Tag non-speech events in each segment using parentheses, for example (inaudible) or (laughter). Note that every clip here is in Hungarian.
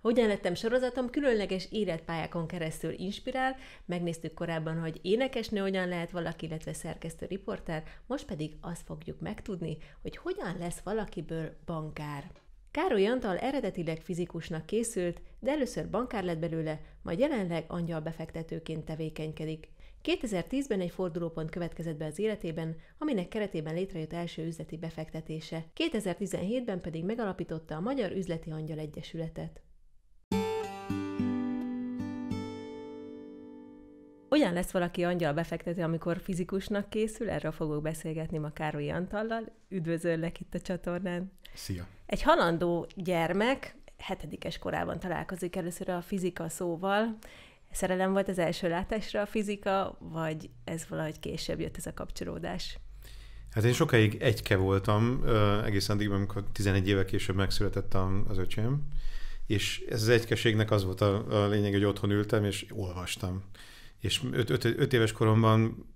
Hogyan lettem sorozatom különleges életpályákon keresztül inspirál, megnéztük korábban, hogy énekesnő hogyan lehet valaki, illetve szerkesztő riporter, most pedig azt fogjuk megtudni, hogy hogyan lesz valakiből bankár. Károly Antal eredetileg fizikusnak készült, de először bankár lett belőle, majd jelenleg angyal befektetőként tevékenykedik. 2010-ben egy fordulópont következett be az életében, aminek keretében létrejött első üzleti befektetése. 2017-ben pedig megalapította a Magyar Üzleti Angyal Egyesületet. Olyan lesz valaki angyal befektető, amikor fizikusnak készül, erről fogok beszélgetni ma Károly Antallal. Üdvözöllek itt a csatornán. Szia! Egy halandó gyermek hetedikes korában találkozik először a fizika szóval. Szerelem volt az első látásra a fizika, vagy ez valahogy később jött ez a kapcsolódás? Hát én sokáig egyke voltam, egészen addig, amikor 11 éve később megszületett az öcsém, és ez az egykeségnek az volt a, a lényeg, hogy otthon ültem, és olvastam és 5 éves koromban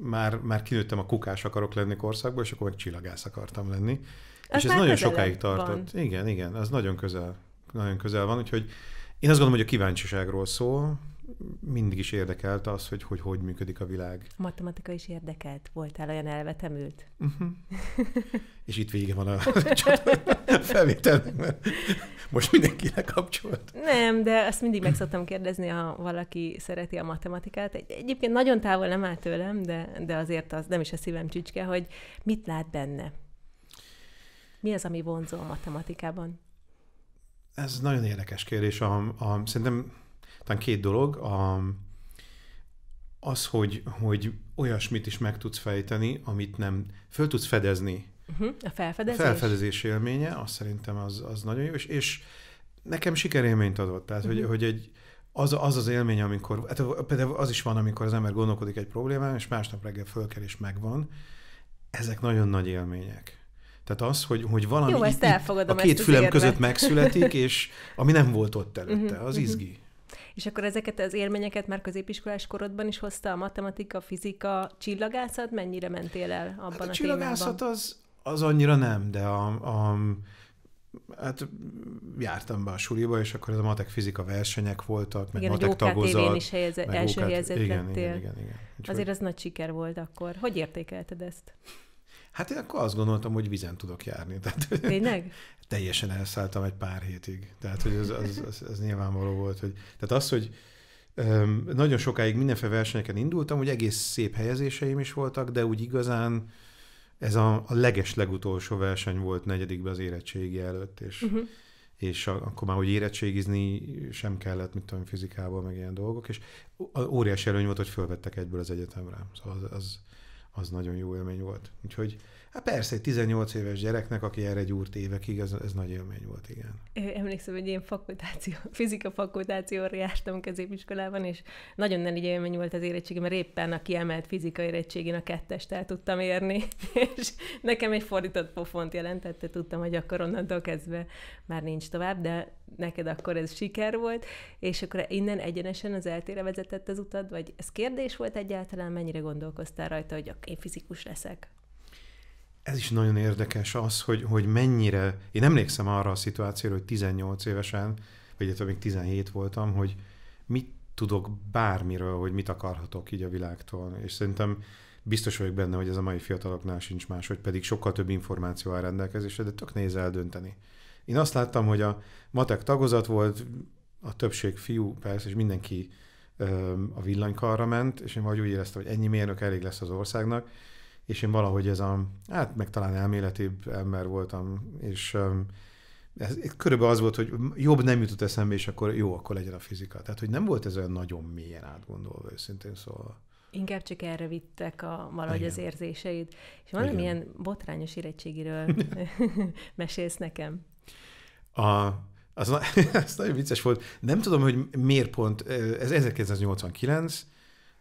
már, már kinőttem a kukás akarok lenni korszakból, és akkor meg csillagász akartam lenni. Az és ez nagyon sokáig tartott. Van. Igen, igen, az nagyon közel, nagyon közel van, úgyhogy én azt gondolom, hogy a kíváncsiságról szól, mindig is érdekelt az, hogy, hogy hogy működik a világ. A matematika is érdekelt? Voltál olyan elvetemült? Uh-huh. (laughs) És itt vége van a (laughs) felvétel. most mindenki lekapcsolt. Nem, de azt mindig meg szoktam kérdezni, ha valaki szereti a matematikát. Egy, egyébként nagyon távol nem áll tőlem, de, de azért az nem is a szívem csücske, hogy mit lát benne? Mi az, ami vonzó a matematikában? Ez nagyon érdekes kérdés. A, a, szerintem talán két dolog. A, az, hogy, hogy olyasmit is meg tudsz fejteni, amit nem, föl tudsz fedezni. Uh-huh. A felfedezés? A felfedezés élménye, azt szerintem az, az nagyon jó, és, és nekem sikerélményt adott. Tehát, uh-huh. hogy, hogy egy, az, az az élmény, amikor, hát például az is van, amikor az ember gondolkodik egy problémán, és másnap reggel fölkel, és megvan. Ezek nagyon nagy élmények. Tehát az, hogy, hogy valami Jó, ezt a két ezt fülem érve. között megszületik, (laughs) és ami nem volt ott előtte, uh-huh, az uh-huh. izgi. És akkor ezeket az élményeket már középiskolás korodban is hozta a matematika, fizika, csillagászat? Mennyire mentél el abban hát a, a csillagászat témában? az, az annyira nem, de a, a hát jártam be a suliba, és akkor ez a matek fizika versenyek voltak, meg igen, matek tagozat. Igen, is helyezett, meg első helyezett igen, igen, Igen, igen, igen. Azért az nagy siker volt akkor. Hogy értékelted ezt? Hát én akkor azt gondoltam, hogy vizen tudok járni. Tehát, Tényleg? (laughs) teljesen elszálltam egy pár hétig. Tehát, hogy az, az, az, az nyilvánvaló volt, hogy... Tehát az, hogy öm, nagyon sokáig mindenféle versenyeken indultam, hogy egész szép helyezéseim is voltak, de úgy igazán ez a, a leges legutolsó verseny volt negyedikbe az érettségi előtt, és, uh-huh. és a, akkor már, hogy érettségizni sem kellett, mit tudom, fizikából, meg ilyen dolgok, és óriási előny volt, hogy fölvettek egyből az egyetemre. Szóval az, az, az nagyon jó élmény volt. Úgyhogy Hát persze, egy 18 éves gyereknek, aki erre gyúrt évekig, ez, ez nagy élmény volt, igen. Emlékszem, hogy én fakultáció, (laughs) fizika fakultációra jártam középiskolában, és nagyon nagy élmény volt az érettségi, mert éppen a kiemelt fizika érettségén a kettest el tudtam érni, (laughs) és nekem egy fordított pofont jelentette, tudtam, hogy akkor onnantól kezdve már nincs tovább, de neked akkor ez siker volt, és akkor innen egyenesen az eltére vezetett az utad, vagy ez kérdés volt egyáltalán, mennyire gondolkoztál rajta, hogy én fizikus leszek? ez is nagyon érdekes az, hogy, hogy mennyire, én emlékszem arra a szituációra, hogy 18 évesen, vagy illetve még 17 voltam, hogy mit tudok bármiről, hogy mit akarhatok így a világtól. És szerintem biztos vagyok benne, hogy ez a mai fiataloknál sincs más, hogy pedig sokkal több információ áll rendelkezésre, de tök nehéz eldönteni. Én azt láttam, hogy a matek tagozat volt, a többség fiú persze, és mindenki ö, a villanykarra ment, és én vagy úgy éreztem, hogy ennyi mérnök elég lesz az országnak, és én valahogy ez a, hát meg talán elméleti ember voltam, és ez, ez körülbelül az volt, hogy jobb nem jutott eszembe, és akkor jó, akkor legyen a fizika. Tehát, hogy nem volt ez olyan nagyon mélyen átgondolva, őszintén szólva. Inkább csak erre vittek a, valahogy Igen. az érzéseid. És valami ilyen botrányos érettségiről (laughs) (laughs) mesélsz nekem. A, az, (laughs) az nagyon vicces volt. Nem tudom, hogy miért pont, ez 1989,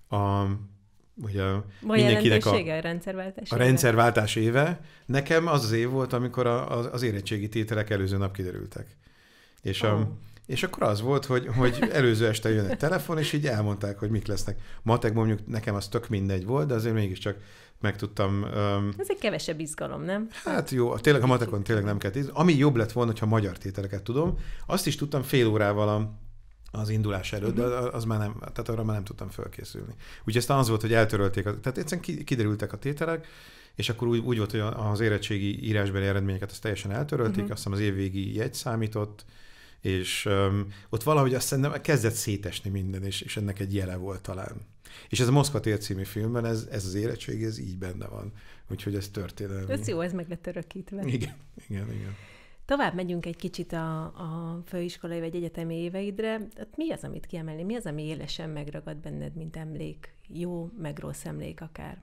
a, hogy a Baj mindenkinek a, a rendszerváltás, a éve. rendszerváltás éve. Nekem az az év volt, amikor a, a, az érettségi tételek előző nap kiderültek. És, oh. a, és akkor az volt, hogy, hogy előző este jön egy telefon, és így elmondták, hogy mik lesznek. Matek mondjuk nekem az tök mindegy volt, de azért mégiscsak meg tudtam... Um, Ez egy kevesebb izgalom, nem? Hát jó, tényleg a matekon tényleg nem kell Ami jobb lett volna, ha magyar tételeket tudom, azt is tudtam fél órával a az indulás előtt, de mhm. az már nem, tehát arra már nem tudtam fölkészülni. Úgyhogy ezt az volt, hogy eltörölték, a, tehát egyszerűen kiderültek a tételek, és akkor úgy, úgy volt, hogy az érettségi írásbeli eredményeket azt teljesen eltörölték, uh-huh. Mhm. azt hiszem az évvégi jegy számított, és um, ott valahogy azt hiszem kezdett szétesni minden, és, és ennek egy jele volt talán. És ez a Moszkva tér című filmben, ez, ez az érettség, ez így benne van. Úgyhogy ez történelmi. Ez jó, ez meg lett örökítve. Igen, igen, igen. Tovább megyünk egy kicsit a, a főiskolai vagy egyetemi éveidre. Hát mi az, amit kiemelni? Mi az, ami élesen megragad benned, mint emlék? Jó, meg rossz emlék akár.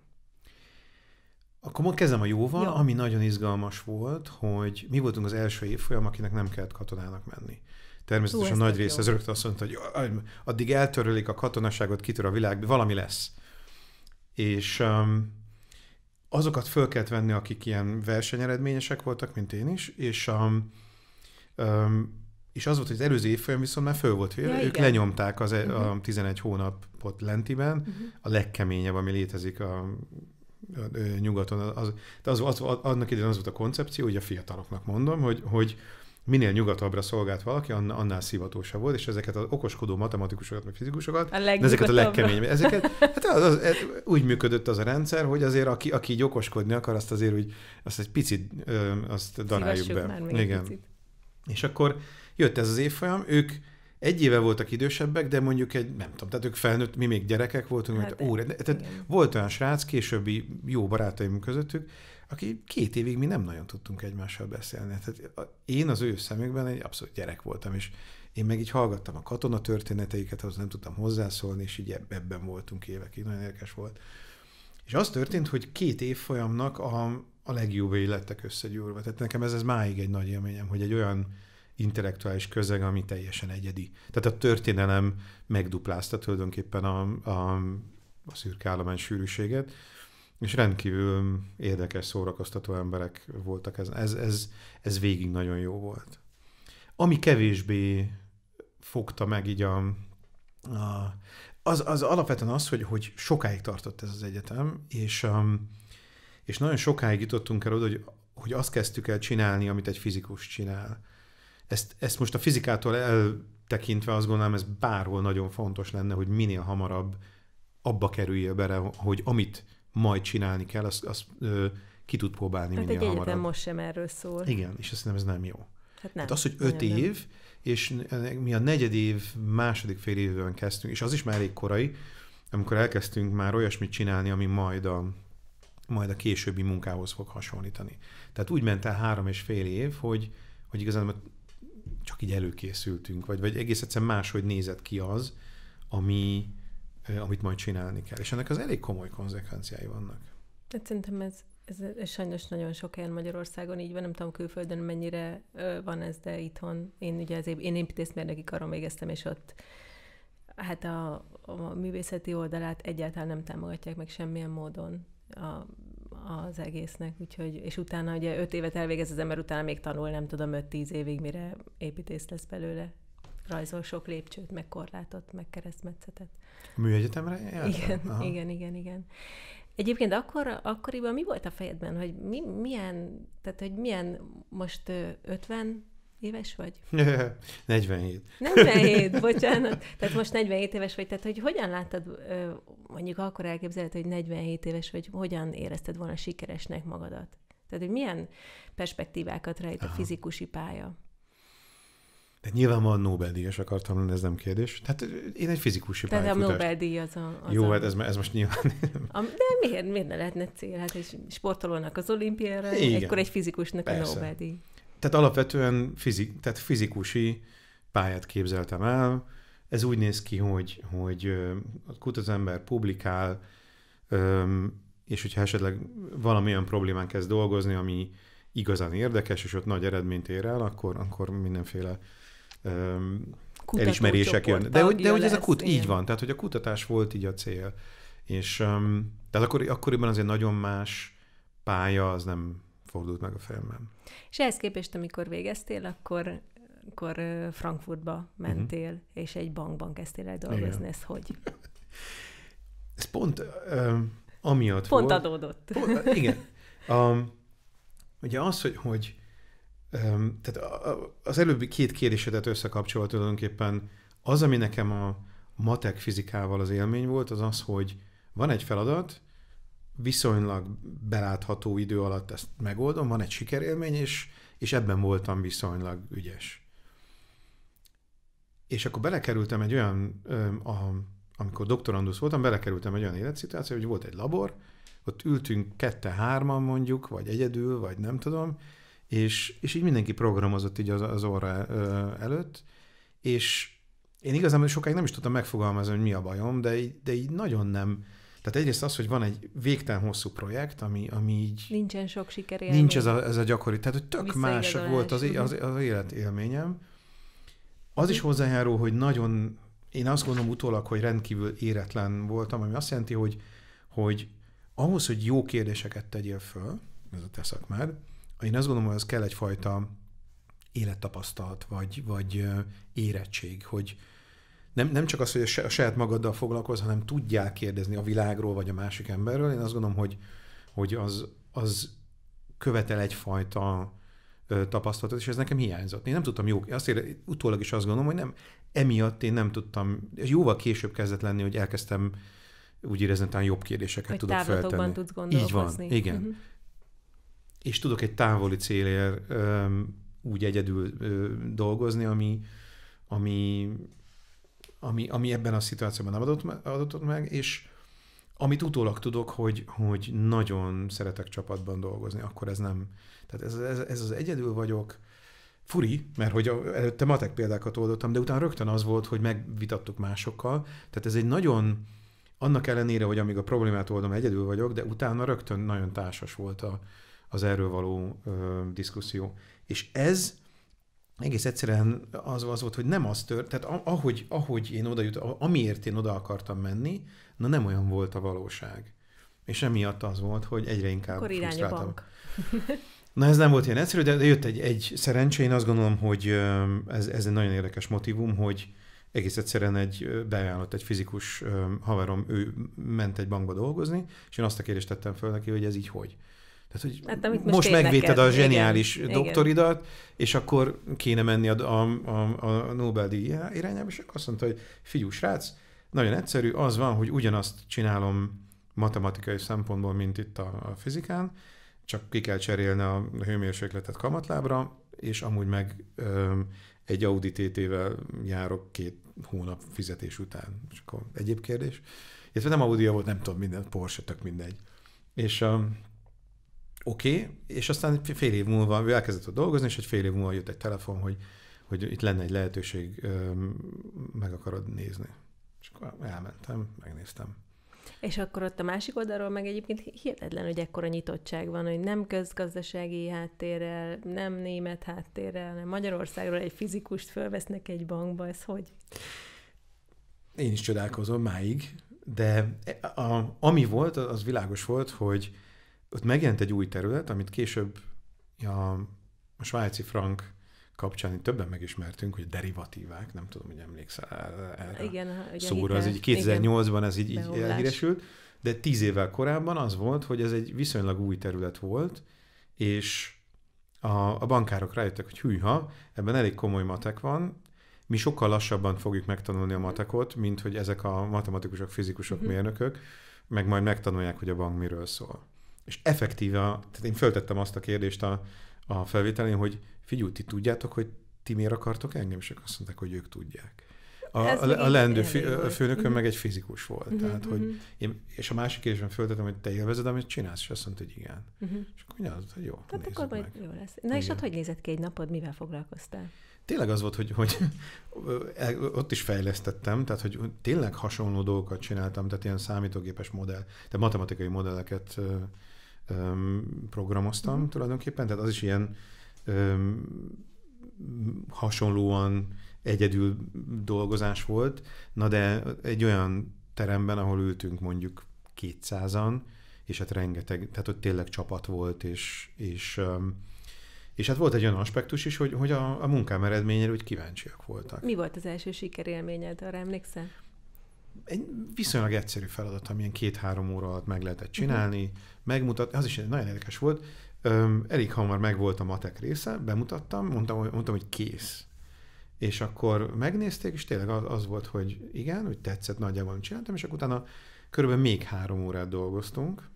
Akkor most kezdem a jóval, Jó. ami nagyon izgalmas volt, hogy mi voltunk az első évfolyam, akinek nem kellett katonának menni. Természetesen Hú, nagy része az rögtön azt mondta, hogy addig eltörölik a katonaságot, kitör a világ, valami lesz. És um, azokat föl kellett venni, akik ilyen versenyeredményesek voltak, mint én is, és a, um, um, és az volt, hogy az előző évfolyam viszont már föl volt véve, ja, ők igen. lenyomták az, e- uh-huh. a 11 hónapot lentiben, uh-huh. a legkeményebb, ami létezik a, a, a nyugaton. Az, az, az, az, annak idején az volt a koncepció, hogy a fiataloknak mondom, hogy, hogy minél nyugatabbra szolgált valaki, annál szivatósabb volt, és ezeket az okoskodó matematikusokat, meg fizikusokat, a ezeket a legkeményebb. Ezeket, hát az, az, ez, úgy működött az a rendszer, hogy azért aki, aki így okoskodni akar, azt azért úgy, azt egy picit ö, azt daráljuk be. Már még Igen. Picit. És akkor jött ez az évfolyam, ők egy éve voltak idősebbek, de mondjuk egy, nem tudom, tehát ők felnőtt, mi még gyerekek voltunk, hát, mert de, tehát volt olyan srác, későbbi jó barátaim közöttük, aki két évig mi nem nagyon tudtunk egymással beszélni. Tehát én az ő szemükben egy abszolút gyerek voltam, és én meg így hallgattam a katona történeteiket, ahhoz nem tudtam hozzászólni, és így ebben voltunk évekig, nagyon érdekes volt. És az történt, hogy két évfolyamnak a, a legjobb lettek összegyúrva. Tehát nekem ez, ez máig egy nagy élményem, hogy egy olyan intellektuális közeg, ami teljesen egyedi. Tehát a történelem megduplázta tulajdonképpen a, a, a szürke állomány sűrűséget, és rendkívül érdekes, szórakoztató emberek voltak ezen. Ez, ez, ez végig nagyon jó volt. Ami kevésbé fogta meg így a, a az, az alapvetően az, hogy, hogy sokáig tartott ez az egyetem, és, um, és nagyon sokáig jutottunk el oda, hogy, hogy azt kezdtük el csinálni, amit egy fizikus csinál. Ezt, ezt most a fizikától eltekintve azt gondolom, ez bárhol nagyon fontos lenne, hogy minél hamarabb abba kerüljél bele, hogy amit majd csinálni kell, azt, azt ö, ki tud próbálni hát minél egy hamarabb. egyetem most sem erről szól. Igen, és azt nem ez nem jó. Hát nem. Hát az, hogy öt nem, év, nem. és mi a negyed év, második fél évben kezdtünk, és az is már elég korai, amikor elkezdtünk már olyasmit csinálni, ami majd a, majd a későbbi munkához fog hasonlítani. Tehát úgy ment el három és fél év, hogy, hogy igazán csak így előkészültünk, vagy, vagy egész egyszerűen máshogy nézett ki az, ami, amit majd csinálni kell. És ennek az elég komoly konzekvenciái vannak. Hát szerintem ez, ez, ez sajnos nagyon sok helyen Magyarországon így van, nem tudom külföldön mennyire van ez, de itthon. Én ugye az én építészmérnöki karom végeztem, és ott hát a, a művészeti oldalát egyáltalán nem támogatják meg semmilyen módon a, az egésznek, úgyhogy, és utána ugye öt évet elvégez az ember, utána még tanul, nem tudom, öt-tíz évig, mire építész lesz belőle, rajzol sok lépcsőt, meg korlátot, meg keresztmetszetet. A műegyetemre jártam? Igen, Aha. igen, igen, igen. Egyébként akkor, akkoriban mi volt a fejedben, hogy mi, milyen, tehát hogy milyen most 50 éves vagy? 47. (laughs) 47, (laughs) bocsánat. Tehát most 47 éves vagy, tehát hogy hogyan láttad, mondjuk akkor elképzeled, hogy 47 éves vagy, hogyan érezted volna sikeresnek magadat? Tehát, hogy milyen perspektívákat rejt a fizikusi pálya? De van Nobel-díjas akartam lenni, ez nem kérdés. Tehát én egy fizikusi Tehát a Nobel-díj az a... Az Jó, a... hát ez, ez most nyilván... A, de miért, miért ne lehetne cél? Hát egy sportolónak az olimpiára, Igen, egy fizikusnak persze. a Nobel-díj. Tehát alapvetően fizik, tehát fizikusi pályát képzeltem el. Ez úgy néz ki, hogy, hogy kut az ember publikál, és hogyha esetleg valamilyen problémán kezd dolgozni, ami igazán érdekes, és ott nagy eredményt ér el, akkor, akkor mindenféle Kutató elismerések jön. De, de hogy ez a kut, ilyen. így van, tehát hogy a kutatás volt így a cél. És um, tehát akkor, akkoriban azért nagyon más pálya az nem fordult meg a fejemben. És ehhez képest, amikor végeztél, akkor, akkor Frankfurtba mhm. mentél, uh-huh. és egy bankban kezdtél el dolgozni. Igen. Ez hogy? Ez pont um, amiatt Pont volt. adódott. Pont, igen. Um, (laughs) ugye az, hogy, hogy tehát az előbbi két kérdésedet összekapcsolva tulajdonképpen az, ami nekem a matek fizikával az élmény volt, az az, hogy van egy feladat, viszonylag belátható idő alatt ezt megoldom, van egy sikerélmény, és, és ebben voltam viszonylag ügyes. És akkor belekerültem egy olyan, a, amikor doktorandusz voltam, belekerültem egy olyan életszituáció, hogy volt egy labor, ott ültünk kette-hárman mondjuk, vagy egyedül, vagy nem tudom, és, és így mindenki programozott így az, az óra előtt, és én igazából sokáig nem is tudtam megfogalmazni, hogy mi a bajom, de de így nagyon nem. Tehát egyrészt az, hogy van egy végtelen hosszú projekt, ami, ami így... Nincsen sok sikerélmény. Nincs ez a, ez a gyakori. Tehát, hogy tök más volt az, az, az élet élményem. Az is hozzájárul, hogy nagyon, én azt gondolom utólag, hogy rendkívül éretlen voltam, ami azt jelenti, hogy, hogy ahhoz, hogy jó kérdéseket tegyél föl, ez a te szakmád, én azt gondolom, hogy az kell egyfajta élettapasztalat, vagy, vagy érettség, hogy nem, nem csak az, hogy a saját magaddal foglalkoz, hanem tudjál kérdezni a világról, vagy a másik emberről. Én azt gondolom, hogy, hogy az, az követel egyfajta tapasztalatot, és ez nekem hiányzott. Én nem tudtam jó, ér, utólag is azt gondolom, hogy nem, emiatt én nem tudtam, jóval később kezdett lenni, hogy elkezdtem úgy érezni, talán jobb kérdéseket hogy tudok feltenni. tudsz gondolkozni. Így van, igen. Uh-huh és tudok egy távoli célért úgy egyedül ö, dolgozni, ami, ami, ami, ami ebben a szituációban nem adott, adott meg, és amit utólag tudok, hogy, hogy nagyon szeretek csapatban dolgozni, akkor ez nem, tehát ez, ez, ez az egyedül vagyok, furi, mert hogy előtte matek példákat oldottam, de utána rögtön az volt, hogy megvitattuk másokkal, tehát ez egy nagyon, annak ellenére, hogy amíg a problémát oldom, egyedül vagyok, de utána rögtön nagyon társas volt a, az erről való ö, diszkuszió. És ez egész egyszerűen az, az volt, hogy nem az tört, tehát ahogy, ahogy én oda jut, amiért én oda akartam menni, na nem olyan volt a valóság. És emiatt az volt, hogy egyre inkább frusztráltam. Na ez nem volt ilyen egyszerű, de jött egy, egy szerencsé, én azt gondolom, hogy ez, ez egy nagyon érdekes motivum, hogy egész egyszerűen egy beállott egy fizikus haverom, ő ment egy bankba dolgozni, és én azt a kérdést tettem föl neki, hogy ez így hogy. Tehát, hogy hát, most, most megvéted a zseniális igen, doktoridat, és akkor kéne menni a, a, a, a Nobel-díj irányába, és akkor azt mondta, hogy figyú srác, nagyon egyszerű, az van, hogy ugyanazt csinálom matematikai szempontból, mint itt a, a fizikán, csak ki kell cserélni a hőmérsékletet kamatlábra, és amúgy meg ö, egy Audi TT-vel járok két hónap fizetés után. És akkor egyéb kérdés. Én nem Audi volt, nem tudom, minden, Porsche, tök mindegy. És Oké, okay, és aztán fél év múlva ő elkezdett ott dolgozni, és egy fél év múlva jött egy telefon, hogy, hogy itt lenne egy lehetőség, meg akarod nézni. És akkor elmentem, megnéztem. És akkor ott a másik oldalról meg egyébként hihetetlen, hogy ekkora nyitottság van, hogy nem közgazdasági háttérrel, nem német háttérrel, hanem Magyarországról egy fizikust fölvesznek egy bankba, ez hogy? Én is csodálkozom máig, de e, a, ami volt, az világos volt, hogy ott megjelent egy új terület, amit később a, a svájci frank kapcsán itt többen megismertünk, hogy derivatívák, nem tudom, hogy emlékszel erre igen, igen, szóra. Igen, így 2008-ban ez így, így elhíresült, de tíz évvel korábban az volt, hogy ez egy viszonylag új terület volt, és a, a bankárok rájöttek, hogy hűha, ebben elég komoly matek van, mi sokkal lassabban fogjuk megtanulni a matekot, mint hogy ezek a matematikusok, fizikusok, mhm. mérnökök, meg majd megtanulják, hogy a bank miről szól. És effektíve, tehát én föltettem azt a kérdést a, a felvételén, hogy figyelj, ti tudjátok, hogy ti miért akartok engem? És azt mondták, hogy ők tudják. A, a, a leendő fő, főnököm mhm. uh-huh. meg egy fizikus volt. Uh-huh, tehát, uh-huh. hogy mhm. én, és a másik kérdésben föltettem, hogy te élvezed, amit csinálsz, és azt mondta, hogy igen. Uh-huh. És akkor nyilván, hogy jó, Tehát akkor majd meg. jó lesz. Na igen. és ott hogy nézett ki egy napod, mivel foglalkoztál? Tényleg az volt, hogy, hogy (laughs) ott is fejlesztettem, tehát hogy tényleg hasonló dolgokat csináltam, tehát ilyen számítógépes modell, tehát matematikai modelleket öm, programoztam uh-huh. tulajdonképpen, tehát az is ilyen öm, hasonlóan egyedül dolgozás volt, na de egy olyan teremben, ahol ültünk mondjuk 200-an, és hát rengeteg, tehát ott tényleg csapat volt, és, és, és hát volt egy olyan aspektus is, hogy, hogy a, a munkám eredményére úgy kíváncsiak voltak. Mi volt az első sikerélményed, arra emlékszel? Egy viszonylag egyszerű feladat, amilyen két-három óra alatt meg lehetett csinálni, uh-huh. Megmutat, az is nagyon érdekes volt, öm, elég hamar megvolt a matek része, bemutattam, mondtam, mondtam, hogy kész. És akkor megnézték, és tényleg az, az volt, hogy igen, hogy tetszett, nagyjából csináltam, és akkor utána körülbelül még három órát dolgoztunk,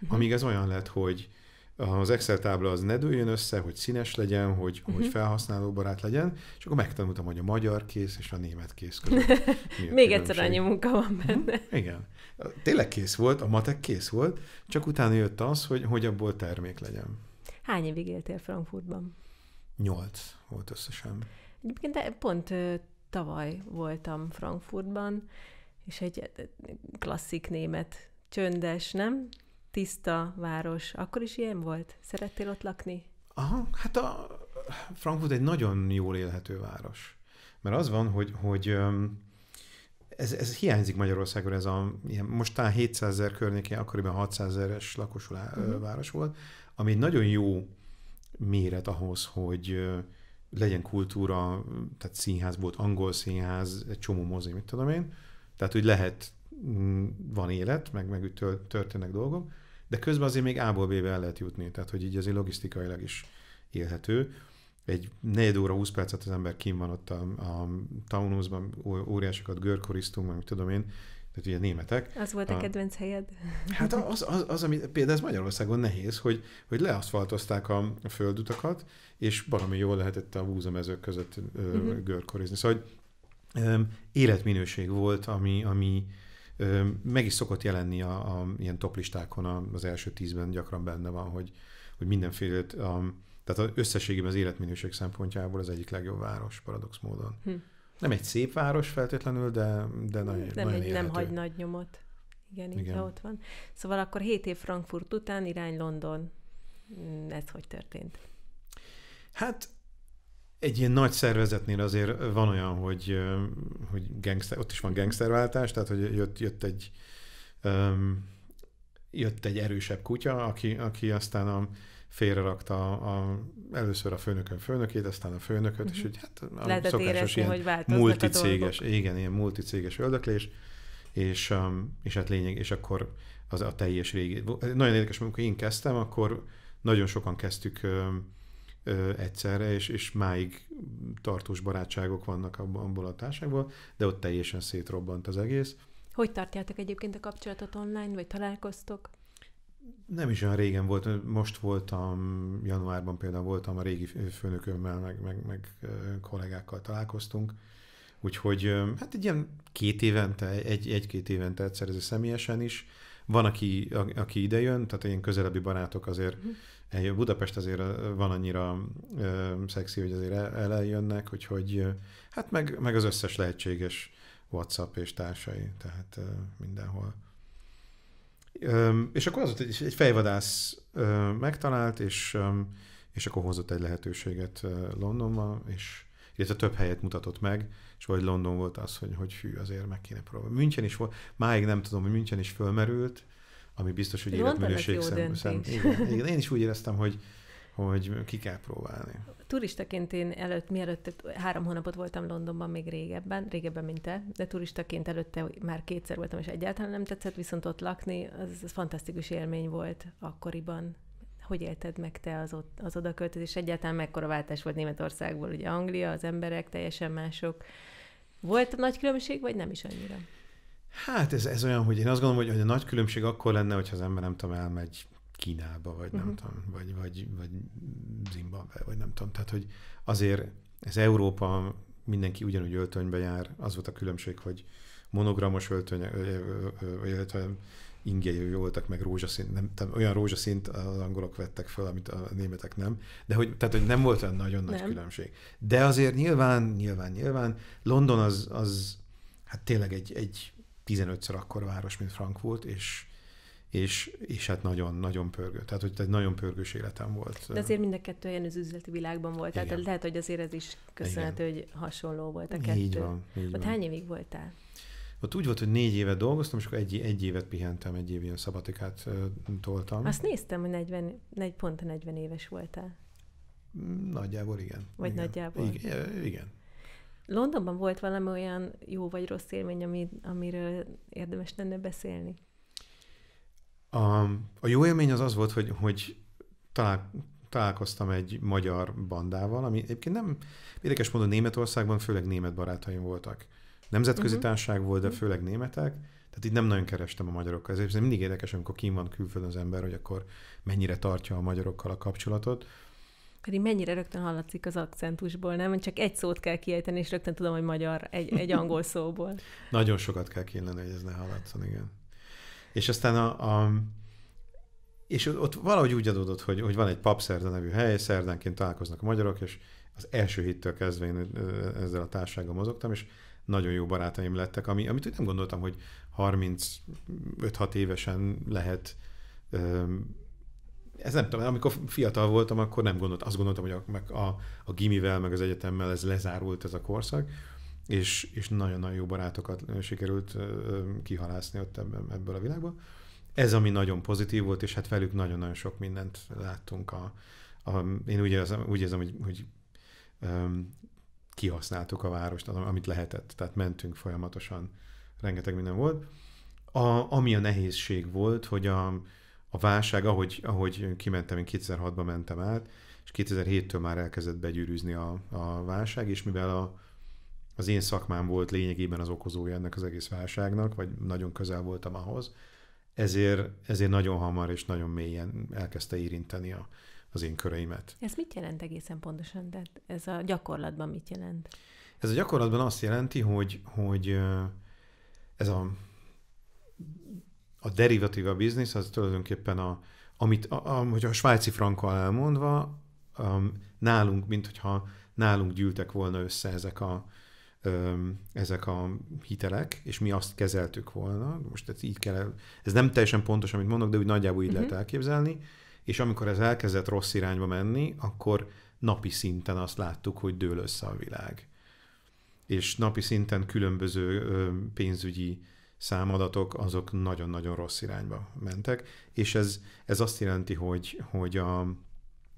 mhm. amíg ez olyan lett, hogy az Excel tábla az ne dőljön össze, hogy színes legyen, hogy, uh-huh. hogy mhm. felhasználóbarát legyen, és akkor megtanultam, hogy a magyar kész és a német kész között. (laughs) Még egyszer annyi munka van mhm. benne. Uh-huh. Igen. Tényleg kész volt, a matek kész volt, csak utána jött az, hogy, hogy abból termék legyen. Hány évig éltél Frankfurtban? Nyolc volt összesen. Egyébként pont tavaly voltam Frankfurtban, és egy klasszik német csöndes, nem? tiszta város. Akkor is ilyen volt? Szerettél ott lakni? Aha, hát a Frankfurt egy nagyon jól élhető város. Mert az van, hogy, hogy ez, ez hiányzik Magyarországon, ez a ilyen, most talán 700 ezer környékén, akkoriban 600 ezeres lakosú uh-huh. város volt, ami egy nagyon jó méret ahhoz, hogy legyen kultúra, tehát színház volt, angol színház, egy csomó mozi, mit tudom én. Tehát, hogy lehet, van élet, meg, meg történnek dolgok de közben azért még A-ból B-be el lehet jutni, tehát hogy így azért logisztikailag is élhető. Egy negyed óra, 20 percet az ember kim van ott a, a Taunusban, óriásokat görkorisztunk, meg tudom én, tehát ugye németek. Az volt a, a kedvenc helyed? Hát az, az, az, az ami például ez Magyarországon nehéz, hogy, hogy leaszfaltozták a, földutakat, és valami jól lehetett a húzamezők között ö, uh-huh. görkorizni. Szóval hogy, ö, életminőség volt, ami, ami, meg is szokott jelenni a, a ilyen toplistákon, az első tízben gyakran benne van, hogy, hogy mindenféle, a, tehát az összességében az életminőség szempontjából az egyik legjobb város, paradox módon. Hm. Nem egy szép város feltétlenül, de, de nagyon, nem, nagyon egy, nem hagy nagy nyomot. Igen, Igen. Így, ott van. Szóval akkor 7 év Frankfurt után irány London. Hm, ez hogy történt? Hát egy ilyen nagy szervezetnél azért van olyan, hogy, hogy gangster, ott is van gangsterváltás, tehát hogy jött, jött egy um, jött egy erősebb kutya, aki, aki aztán a, félrerakta a, a, először a főnökön főnökét, aztán a főnököt, uh-huh. és mhm. hogy hát a Lehetett szokásos érezni, ilyen hogy multicéges, igen, ilyen multicéges öldöklés, és, um, és hát lényeg, és akkor az a teljes régi. Nagyon érdekes, amikor én kezdtem, akkor nagyon sokan kezdtük um, egyszerre, és, és máig tartós barátságok vannak abból a társágból, de ott teljesen szétrobbant az egész. Hogy tartjátok egyébként a kapcsolatot online, vagy találkoztok? Nem is olyan régen volt, most voltam, januárban például voltam a régi főnökömmel, meg, meg, meg kollégákkal találkoztunk, úgyhogy hát egy ilyen két évente, egy, egy-két évente egyszer, ez a személyesen is, van, aki, a, aki idejön, tehát ilyen közelebbi barátok azért uh mhm. eljön. Budapest azért van annyira ö, szexi, hogy azért el, eljönnek, úgyhogy hát meg, meg az összes lehetséges WhatsApp és társai, tehát ö, mindenhol. Ö, és akkor az egy, egy fejvadász ö, megtalált, és, ö, és akkor hozott egy lehetőséget Londonba, és illetve több helyet mutatott meg, és vagy London volt az, hogy, hogy hű, azért meg kéne próbálni. München is volt, máig nem tudom, hogy München is fölmerült, ami biztos, hogy életminőség szemben. igen, én is úgy éreztem, hogy, hogy ki kell próbálni. Turistaként én előtt, mielőtt három hónapot voltam Londonban még régebben, régebben, mint te, de turistaként előtte már kétszer voltam, és egyáltalán nem tetszett, viszont ott lakni, az, az fantasztikus élmény volt akkoriban. Hogy élted meg te az, ott, az odaköltözés? Egyáltalán mekkora váltás volt Németországból? Ugye Anglia, az emberek teljesen mások. Volt nagy különbség, vagy nem is annyira? Hát ez, ez olyan, hogy én azt gondolom, hogy, hogy a nagy különbség akkor lenne, hogyha az ember nem tudom, elmegy Kínába, vagy nem uh-huh. tudom, vagy, vagy, vagy Zimbabwe, vagy nem tudom. Tehát, hogy azért ez Európa, mindenki ugyanúgy öltönybe jár. Az volt a különbség, hogy monogramos öltöny, vagy ingei voltak, meg rózsaszint, nem, tehát olyan rózsaszint az angolok vettek fel, amit a németek nem, de hogy, tehát, hogy nem volt olyan nagyon nem. nagy különbség. De azért nyilván, nyilván, nyilván London az, az hát tényleg egy, egy 15-ször akkor város, mint Frankfurt, és, és, és hát nagyon-nagyon pörgő. Tehát, hogy egy nagyon pörgős életem volt. De azért mind a kettő olyan az üzleti világban volt, Igen. tehát lehet, hogy azért ez is köszönhető, Igen. hogy hasonló volt a kettő. Így van. Így Ott hány évig voltál? Ott úgy volt, hogy négy évet dolgoztam, és akkor egy, egy évet pihentem, egy év ilyen szabatikát uh, toltam. Azt néztem, hogy 40, negy, pont 40 éves voltál. Mm, nagyjából igen. Vagy igen. nagyjából. Igen. igen. Londonban volt valami olyan jó vagy rossz élmény, ami, amiről érdemes lenne beszélni? A, a jó élmény az az volt, hogy, hogy talál, találkoztam egy magyar bandával, ami egyébként nem érdekes módon Németországban, főleg német barátaim voltak. Nemzetközi uh-huh. Mhm. társág volt, de mhm. főleg németek, tehát itt nem nagyon kerestem a magyarokkal. Ezért mindig érdekes, amikor kim van külföldön az ember, hogy akkor mennyire tartja a magyarokkal a kapcsolatot. Pedig mennyire rögtön hallatszik az akcentusból, nem? Csak egy szót kell kiejteni, és rögtön tudom, hogy magyar egy, egy angol szóból. (laughs) Nagyon sokat kell kínleni, hogy ez ne hallatszon, igen. És aztán a, a és ott valahogy úgy adódott, hogy, hogy van egy papszerda nevű hely, szerdánként találkoznak a magyarok, és az első hittől kezdve én ezzel a társággal mozogtam, és nagyon jó barátaim lettek, ami, amit nem gondoltam, hogy 35-6 évesen lehet ez nem tudom, amikor fiatal voltam, akkor nem gondoltam, azt gondoltam, hogy a, meg a, a gimivel, meg az egyetemmel ez lezárult ez a korszak, és, és nagyon-nagyon jó barátokat sikerült kihalászni ott ebből a világból. Ez, ami nagyon pozitív volt, és hát velük nagyon-nagyon sok mindent láttunk. A, a, én úgy érzem, úgy érzem hogy, hogy kihasználtuk a várost, amit lehetett. Tehát mentünk folyamatosan, rengeteg minden volt. A, ami a nehézség volt, hogy a, a válság, ahogy, ahogy kimentem, én 2006-ban mentem át, és 2007-től már elkezdett begyűrűzni a, a válság, és mivel a, az én szakmám volt lényegében az okozója ennek az egész válságnak, vagy nagyon közel voltam ahhoz, ezért, ezért nagyon hamar és nagyon mélyen elkezdte érinteni a, az én köreimet. Ez mit jelent egészen pontosan? Tehát ez a gyakorlatban mit jelent? Ez a gyakorlatban azt jelenti, hogy, hogy ez a, a derivatíva biznisz, az tulajdonképpen a, amit, a, a, hogy a svájci frankkal elmondva, um, nálunk, mint hogyha nálunk gyűltek volna össze ezek a, um, ezek a hitelek, és mi azt kezeltük volna. Most ez így kell, ez nem teljesen pontos, amit mondok, de úgy nagyjából így uh-huh. lehet elképzelni és amikor ez elkezdett rossz irányba menni, akkor napi szinten azt láttuk, hogy dől össze a világ. És napi szinten különböző pénzügyi számadatok azok nagyon-nagyon rossz irányba mentek, és ez, ez azt jelenti, hogy, hogy a,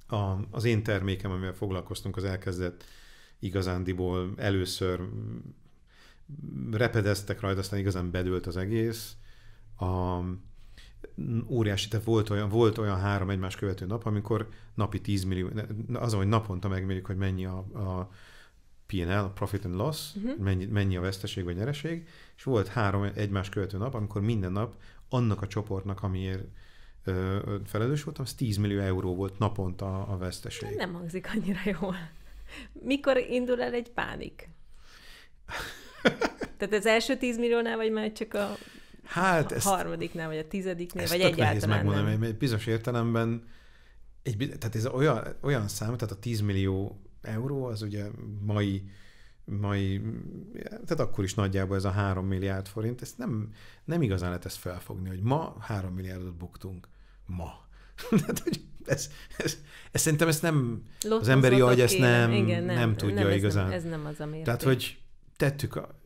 a, az én termékem, amivel foglalkoztunk, az elkezdett igazándiból először repedeztek rajta, aztán igazán bedőlt az egész. A, óriási, tehát volt olyan, volt olyan három egymás követő nap, amikor napi 10 millió, azon, hogy naponta megmérjük, hogy mennyi a, a P&L, a profit and loss, uh-huh. mennyi, mennyi a veszteség vagy nyereség, és volt három egymás követő nap, amikor minden nap annak a csoportnak, amiért ö, felelős voltam, az 10 millió euró volt naponta a veszteség. Nem hangzik annyira jól. Mikor indul el egy pánik? (laughs) Tehát az első 10 milliónál, vagy már csak a Hát a harmadiknál, vagy a tizediknél, ezt vagy egyáltalán nehéz megmondani, nem. mert bizonyos értelemben egy, tehát ez olyan, olyan szám, tehát a 10 millió euró az ugye mai mai, tehát akkor is nagyjából ez a 3 milliárd forint, ezt nem, nem igazán lehet ezt felfogni, hogy ma 3 milliárdot buktunk. Ma. (laughs) tehát, hogy ez, ez, ez, szerintem ezt nem, Lottos, az emberi agy ezt nem, igen, nem, nem tudja nem, ez igazán. Nem, ez nem az a mérték. Tehát, hogy tettük, a,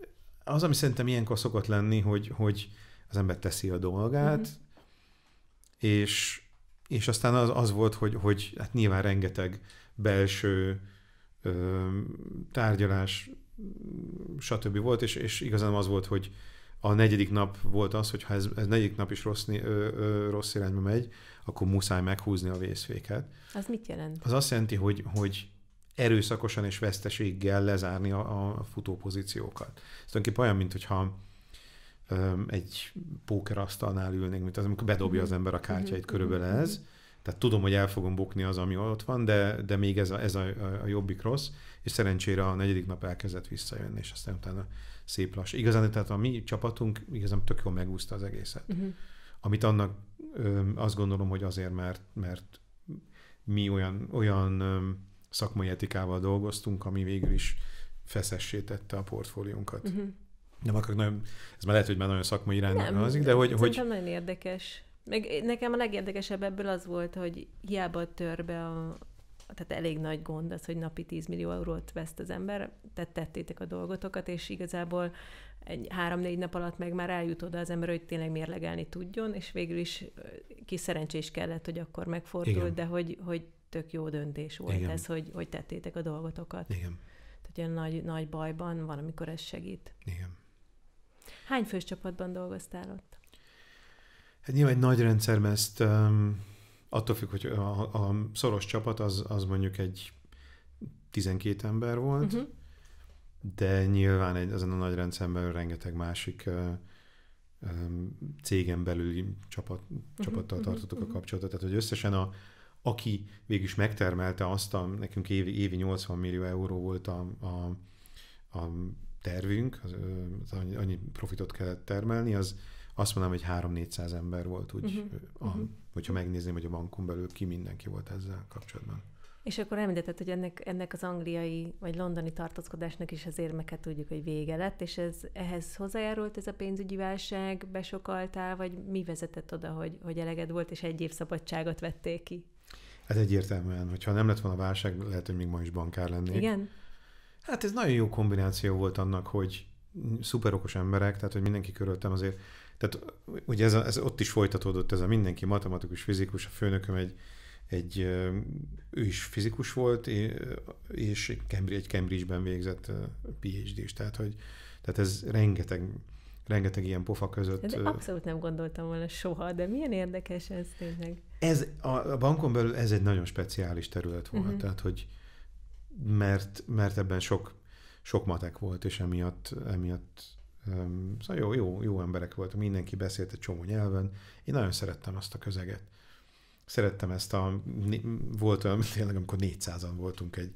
az, ami szerintem ilyenkor szokott lenni, hogy, hogy az ember teszi a dolgát, mm-hmm. és, és aztán az, az volt, hogy, hogy hát nyilván rengeteg belső ö, tárgyalás, stb. volt, és, és igazán az volt, hogy a negyedik nap volt az, hogy ha ez, ez negyedik nap is rossz, ö, ö, rossz irányba megy, akkor muszáj meghúzni a vészféket. Az mit jelent? Az azt jelenti, hogy, hogy erőszakosan és veszteséggel lezárni a, a futó pozíciókat. Ez tulajdonképpen olyan, mintha egy pókerasztalnál ülnék, mint az, amikor bedobja mhm. az ember a kártyáit, mhm. körülbelül mhm. ez. Tehát tudom, hogy el fogom bukni az, ami ott van, de, de még ez, a, ez a, a jobbik rossz, és szerencsére a negyedik nap elkezdett visszajönni, és aztán utána szép lassú. Igazán, tehát a mi csapatunk igazán tök jól megúszta az egészet. Uh-huh. Amit annak ö, azt gondolom, hogy azért, mert, mert mi olyan, olyan ö, szakmai etikával dolgoztunk, ami végül is feszessé tette a portfóliónkat. Uh-huh nem akarok nagyon, ez már lehet, hogy már nagyon szakmai irányba hangzik, de hogy... hogy... nagyon érdekes. Meg nekem a legérdekesebb ebből az volt, hogy hiába tör be a, tehát elég nagy gond az, hogy napi 10 millió eurót veszt az ember, tehát tettétek a dolgotokat, és igazából egy három-négy nap alatt meg már eljut oda az ember, hogy tényleg mérlegelni tudjon, és végül is kis szerencsés kellett, hogy akkor megfordult, Igen. de hogy, hogy tök jó döntés volt Igen. ez, hogy, hogy tettétek a dolgotokat. Igen. Tehát ilyen nagy, nagy bajban van, amikor ez segít. Igen. Hány fős csapatban dolgoztál ott? Hát nyilván egy nagy rendszerben ezt um, attól függ, hogy a, a szoros csapat az, az mondjuk egy 12 ember volt, uh-huh. de nyilván egy, ezen a nagy rendszerben rengeteg másik uh, um, cégen belüli csapat, uh-huh. csapattal mhm, tartottuk uh-huh. a kapcsolatot. Tehát, hogy összesen a, aki végül is megtermelte azt, a, nekünk évi, évi 80 millió euró volt a, a, a tervünk, az, az annyi, annyi profitot kellett termelni, az azt mondom, hogy 3-400 ember volt, úgy, uh-huh. a, mhm. hogyha megnézném, hogy a bankon belül ki mindenki volt ezzel kapcsolatban. És akkor említetted, hogy ennek, ennek az angliai vagy londoni tartózkodásnak is az érmeket tudjuk, hogy vége lett, és ez, ehhez hozzájárult ez a pénzügyi válság, besokaltál, vagy mi vezetett oda, hogy, hogy eleged volt, és egy év szabadságot vették ki? Ez egyértelműen, hogyha nem lett volna válság, lehet, hogy még ma is bankár lennék. Igen? Hát ez nagyon jó kombináció volt annak, hogy szuper okos emberek, tehát hogy mindenki körülöttem azért, tehát ugye ez, ez ott is folytatódott ez a mindenki, matematikus, fizikus, a főnököm egy, egy ő is fizikus volt, és Cambridge, egy Cambridge-ben végzett PhD-s, tehát hogy tehát ez rengeteg rengeteg ilyen pofa között. De abszolút nem gondoltam volna soha, de milyen érdekes ez tényleg. Ez, a, a bankon belül ez egy nagyon speciális terület volt, uh-huh. tehát hogy, mert, mert ebben sok, sok matek volt, és emiatt, emiatt um, szóval jó, jó, jó emberek voltak, mindenki beszélt egy csomó nyelven. Én nagyon szerettem azt a közeget. Szerettem ezt a, volt olyan, (laughs) tényleg, amikor 400-an voltunk egy,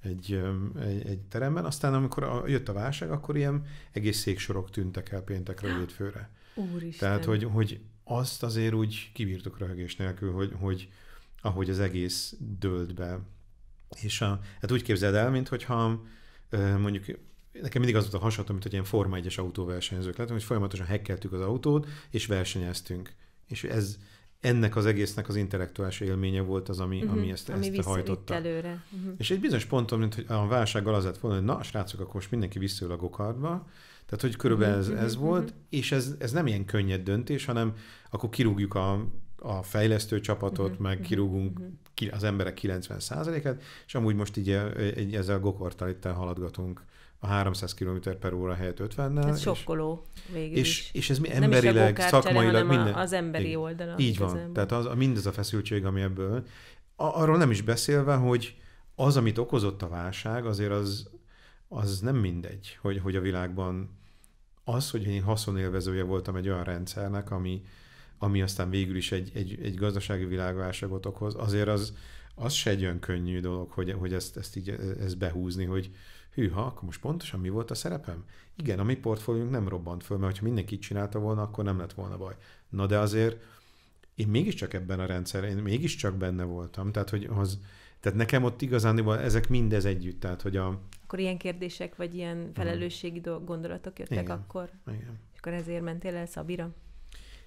egy, egy, egy teremben, aztán amikor a, jött a válság, akkor ilyen egész széksorok tűntek el péntekre, ah, hétfőre. Úristen. Tehát, hogy, hogy azt azért úgy kibírtuk röhögés nélkül, hogy, hogy ahogy az egész dőlt be és a, hát úgy képzeld el, mint hogyha mondjuk nekem mindig az volt a hasonlatom, mint hogy ilyen Forma 1-es autóversenyzők lettünk, hogy folyamatosan hekkeltük az autót, és versenyeztünk. És ez ennek az egésznek az intellektuális élménye volt az, ami, uh-huh, ami mhm. ezt, ami ezt hajtotta. Előre. Uh-huh. És egy bizonyos ponton, mint hogy a válsággal az lett volna, hogy na, srácok, akkor most mindenki visszaül a gokardba, tehát, hogy körülbelül mhm, ez, ez volt, és ez, ez nem ilyen könnyed döntés, hanem akkor kirúgjuk a, a fejlesztő csapatot, meg kirúgunk az emberek 90%-át, és amúgy most így, eh, így ezzel a itt haladgatunk a 300 km per óra helyett 50-nel. Ez sokkoló végül és, is. És ez mi emberileg, nem is a szakmailag, hanem minden. az emberi így, oldala. Így van. Tehát az, mindez a feszültség, ami ebből. arról nem is beszélve, hogy az, amit okozott a válság, azért az, az nem mindegy, hogy, hogy a világban az, hogy én haszonélvezője voltam egy olyan rendszernek, ami, ami aztán végül is egy, egy, egy gazdasági világválságot okoz, azért az, az se egy olyan könnyű dolog, hogy, hogy ezt, ezt így ezt behúzni, hogy hűha, akkor most pontosan mi volt a szerepem? Igen, a mi portfóliónk nem robbant föl, mert ha mindenki csinálta volna, akkor nem lett volna baj. Na de azért én mégiscsak ebben a rendszerben, én mégiscsak benne voltam, tehát hogy az, tehát nekem ott igazán ezek mindez együtt, tehát hogy a... Akkor ilyen kérdések, vagy ilyen mhm. felelősségi uh-huh. gondolatok jöttek Igen. akkor? Igen. És akkor ezért mentél el Szabira?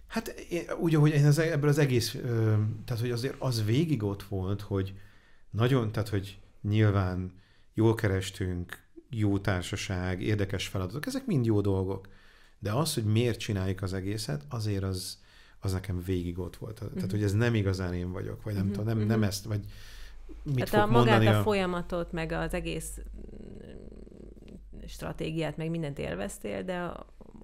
Hát én, úgy, ahogy én az, e, ebből az egész, ö, tehát hogy azért az végig ott volt, hogy nagyon, tehát hogy nyilván jól kerestünk, jó társaság, érdekes feladatok, ezek mind jó dolgok. De az, hogy miért csináljuk az egészet, azért az, az nekem végig ott volt. Tehát, uh-huh. hogy ez nem igazán én vagyok, vagy nem uh-huh. tudom, nem, mhm. nem uh-huh. ezt, vagy mit hát fog a magát a, a folyamatot, meg az egész mm, stratégiát, meg mindent élveztél, de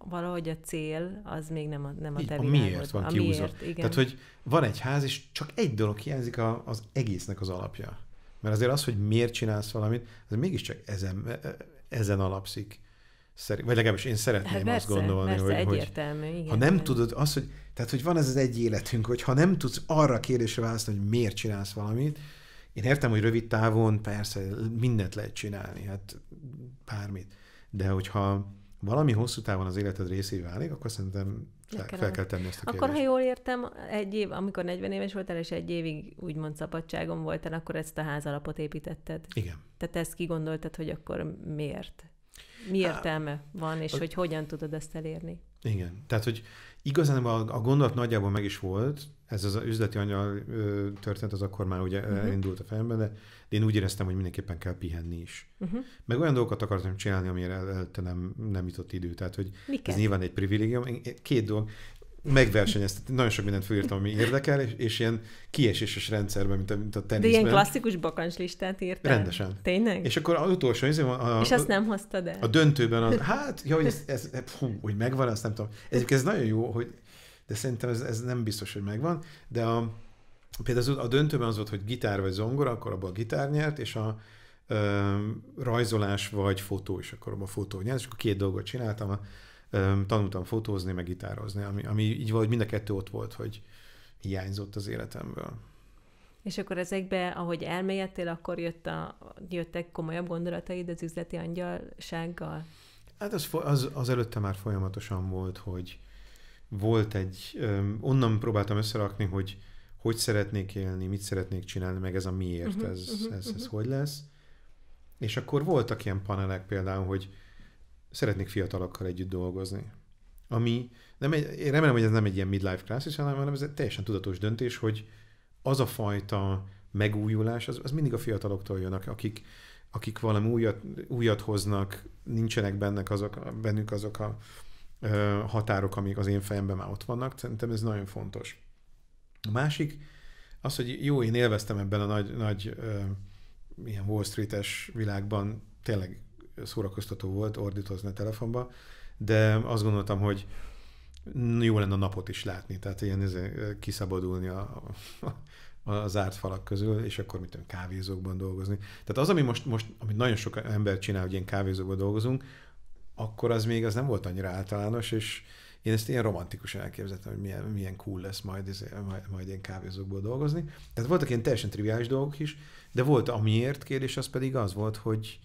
valahogy a cél az még nem a, nem a te a világod. miért van kihúzott? igen. Tehát, hogy van egy ház, és csak egy dolog hiányzik a, az egésznek az alapja. Mert azért az, hogy miért csinálsz valamit, az mégiscsak ezen, e, e, ezen alapszik. Szerint, vagy legalábbis én szeretném hát persze, azt gondolni, persze, hogy, hogy igen, ha nem igen. tudod, az, hogy, tehát, hogy van ez az egy életünk, hogy ha nem tudsz arra kérdésre válaszolni, hogy miért csinálsz valamit, én értem, hogy rövid távon persze mindent lehet csinálni, hát bármit, de hogyha valami hosszú távon az életed részévé válik, akkor szerintem fel, fel kell tenni ezt a kérdést. Akkor, ha jól értem, egy év, amikor 40 éves voltál, és egy évig úgymond szabadságon voltál, akkor ezt a házalapot építetted. Igen. Tehát ezt kigondoltad, hogy akkor miért? Mi értelme Há, van, és a... hogy hogyan tudod ezt elérni? Igen. Tehát, hogy igazán a, a gondolat nagyjából meg is volt, ez az üzleti anyag történt, az akkor már ugye uh-huh. elindult a fejemben, de, de én úgy éreztem, hogy mindenképpen kell pihenni is. Uh-huh. Meg olyan dolgokat akartam csinálni, amire előtte nem, nem jutott idő. Tehát, hogy Miket? ez nyilván egy privilégium. Két dolog Megversenyeztem, Nagyon sok mindent fölírtam, ami érdekel, és, és ilyen kieséses rendszerben, mint a, mint a teniszben. De ilyen klasszikus bakancslistát írtál? Rendesen. Tényleg? És akkor az utolsó, izé az, a, a, és azt nem hoztad el? A döntőben, az, hát, hogy ez, ez, fú, hogy megvan, azt nem tudom. Egyébként ez nagyon jó, hogy de szerintem ez, ez nem biztos, hogy megvan, de a, például a döntőben az volt, hogy gitár vagy zongora, akkor abban a gitár nyert, és a ö, rajzolás vagy fotó is akkor abban a fotó nyert, és akkor két dolgot csináltam, a, ö, tanultam fotózni, meg gitározni, ami, ami így valahogy mind a kettő ott volt, hogy hiányzott az életemből. És akkor ezekbe, ahogy elmélyedtél, akkor jött a, jöttek komolyabb gondolataid az üzleti angyalsággal? Hát az, az, az előtte már folyamatosan volt, hogy, volt egy, onnan próbáltam összerakni, hogy hogy szeretnék élni, mit szeretnék csinálni, meg ez a miért, uh-huh, ez, uh-huh, ez, ez uh-huh. hogy lesz. És akkor voltak ilyen panelek például, hogy szeretnék fiatalokkal együtt dolgozni. Ami, nem egy, én remélem, hogy ez nem egy ilyen midlife crisis, hanem, hanem ez egy teljesen tudatos döntés, hogy az a fajta megújulás, az, az mindig a fiataloktól jön, akik, akik valami újat, újat hoznak, nincsenek bennek azok, bennük azok a, határok, amik az én fejemben már ott vannak. Szerintem ez nagyon fontos. A másik az, hogy jó, én élveztem ebben a nagy, nagy ilyen Wall Street-es világban, tényleg szórakoztató volt ordítozni a telefonba, de azt gondoltam, hogy jó lenne a napot is látni, tehát ilyen kiszabadulni a, a, a zárt falak közül, és akkor mit tudom, kávézókban dolgozni. Tehát az, ami most, most amit nagyon sok ember csinál, hogy ilyen kávézókban dolgozunk, akkor az még az nem volt annyira általános, és én ezt ilyen romantikusan elképzeltem, hogy milyen, milyen cool lesz majd, izé, majd, majd ilyen kávézókból dolgozni. Tehát voltak ilyen teljesen triviális dolgok is, de volt a miért kérdés, az pedig az volt, hogy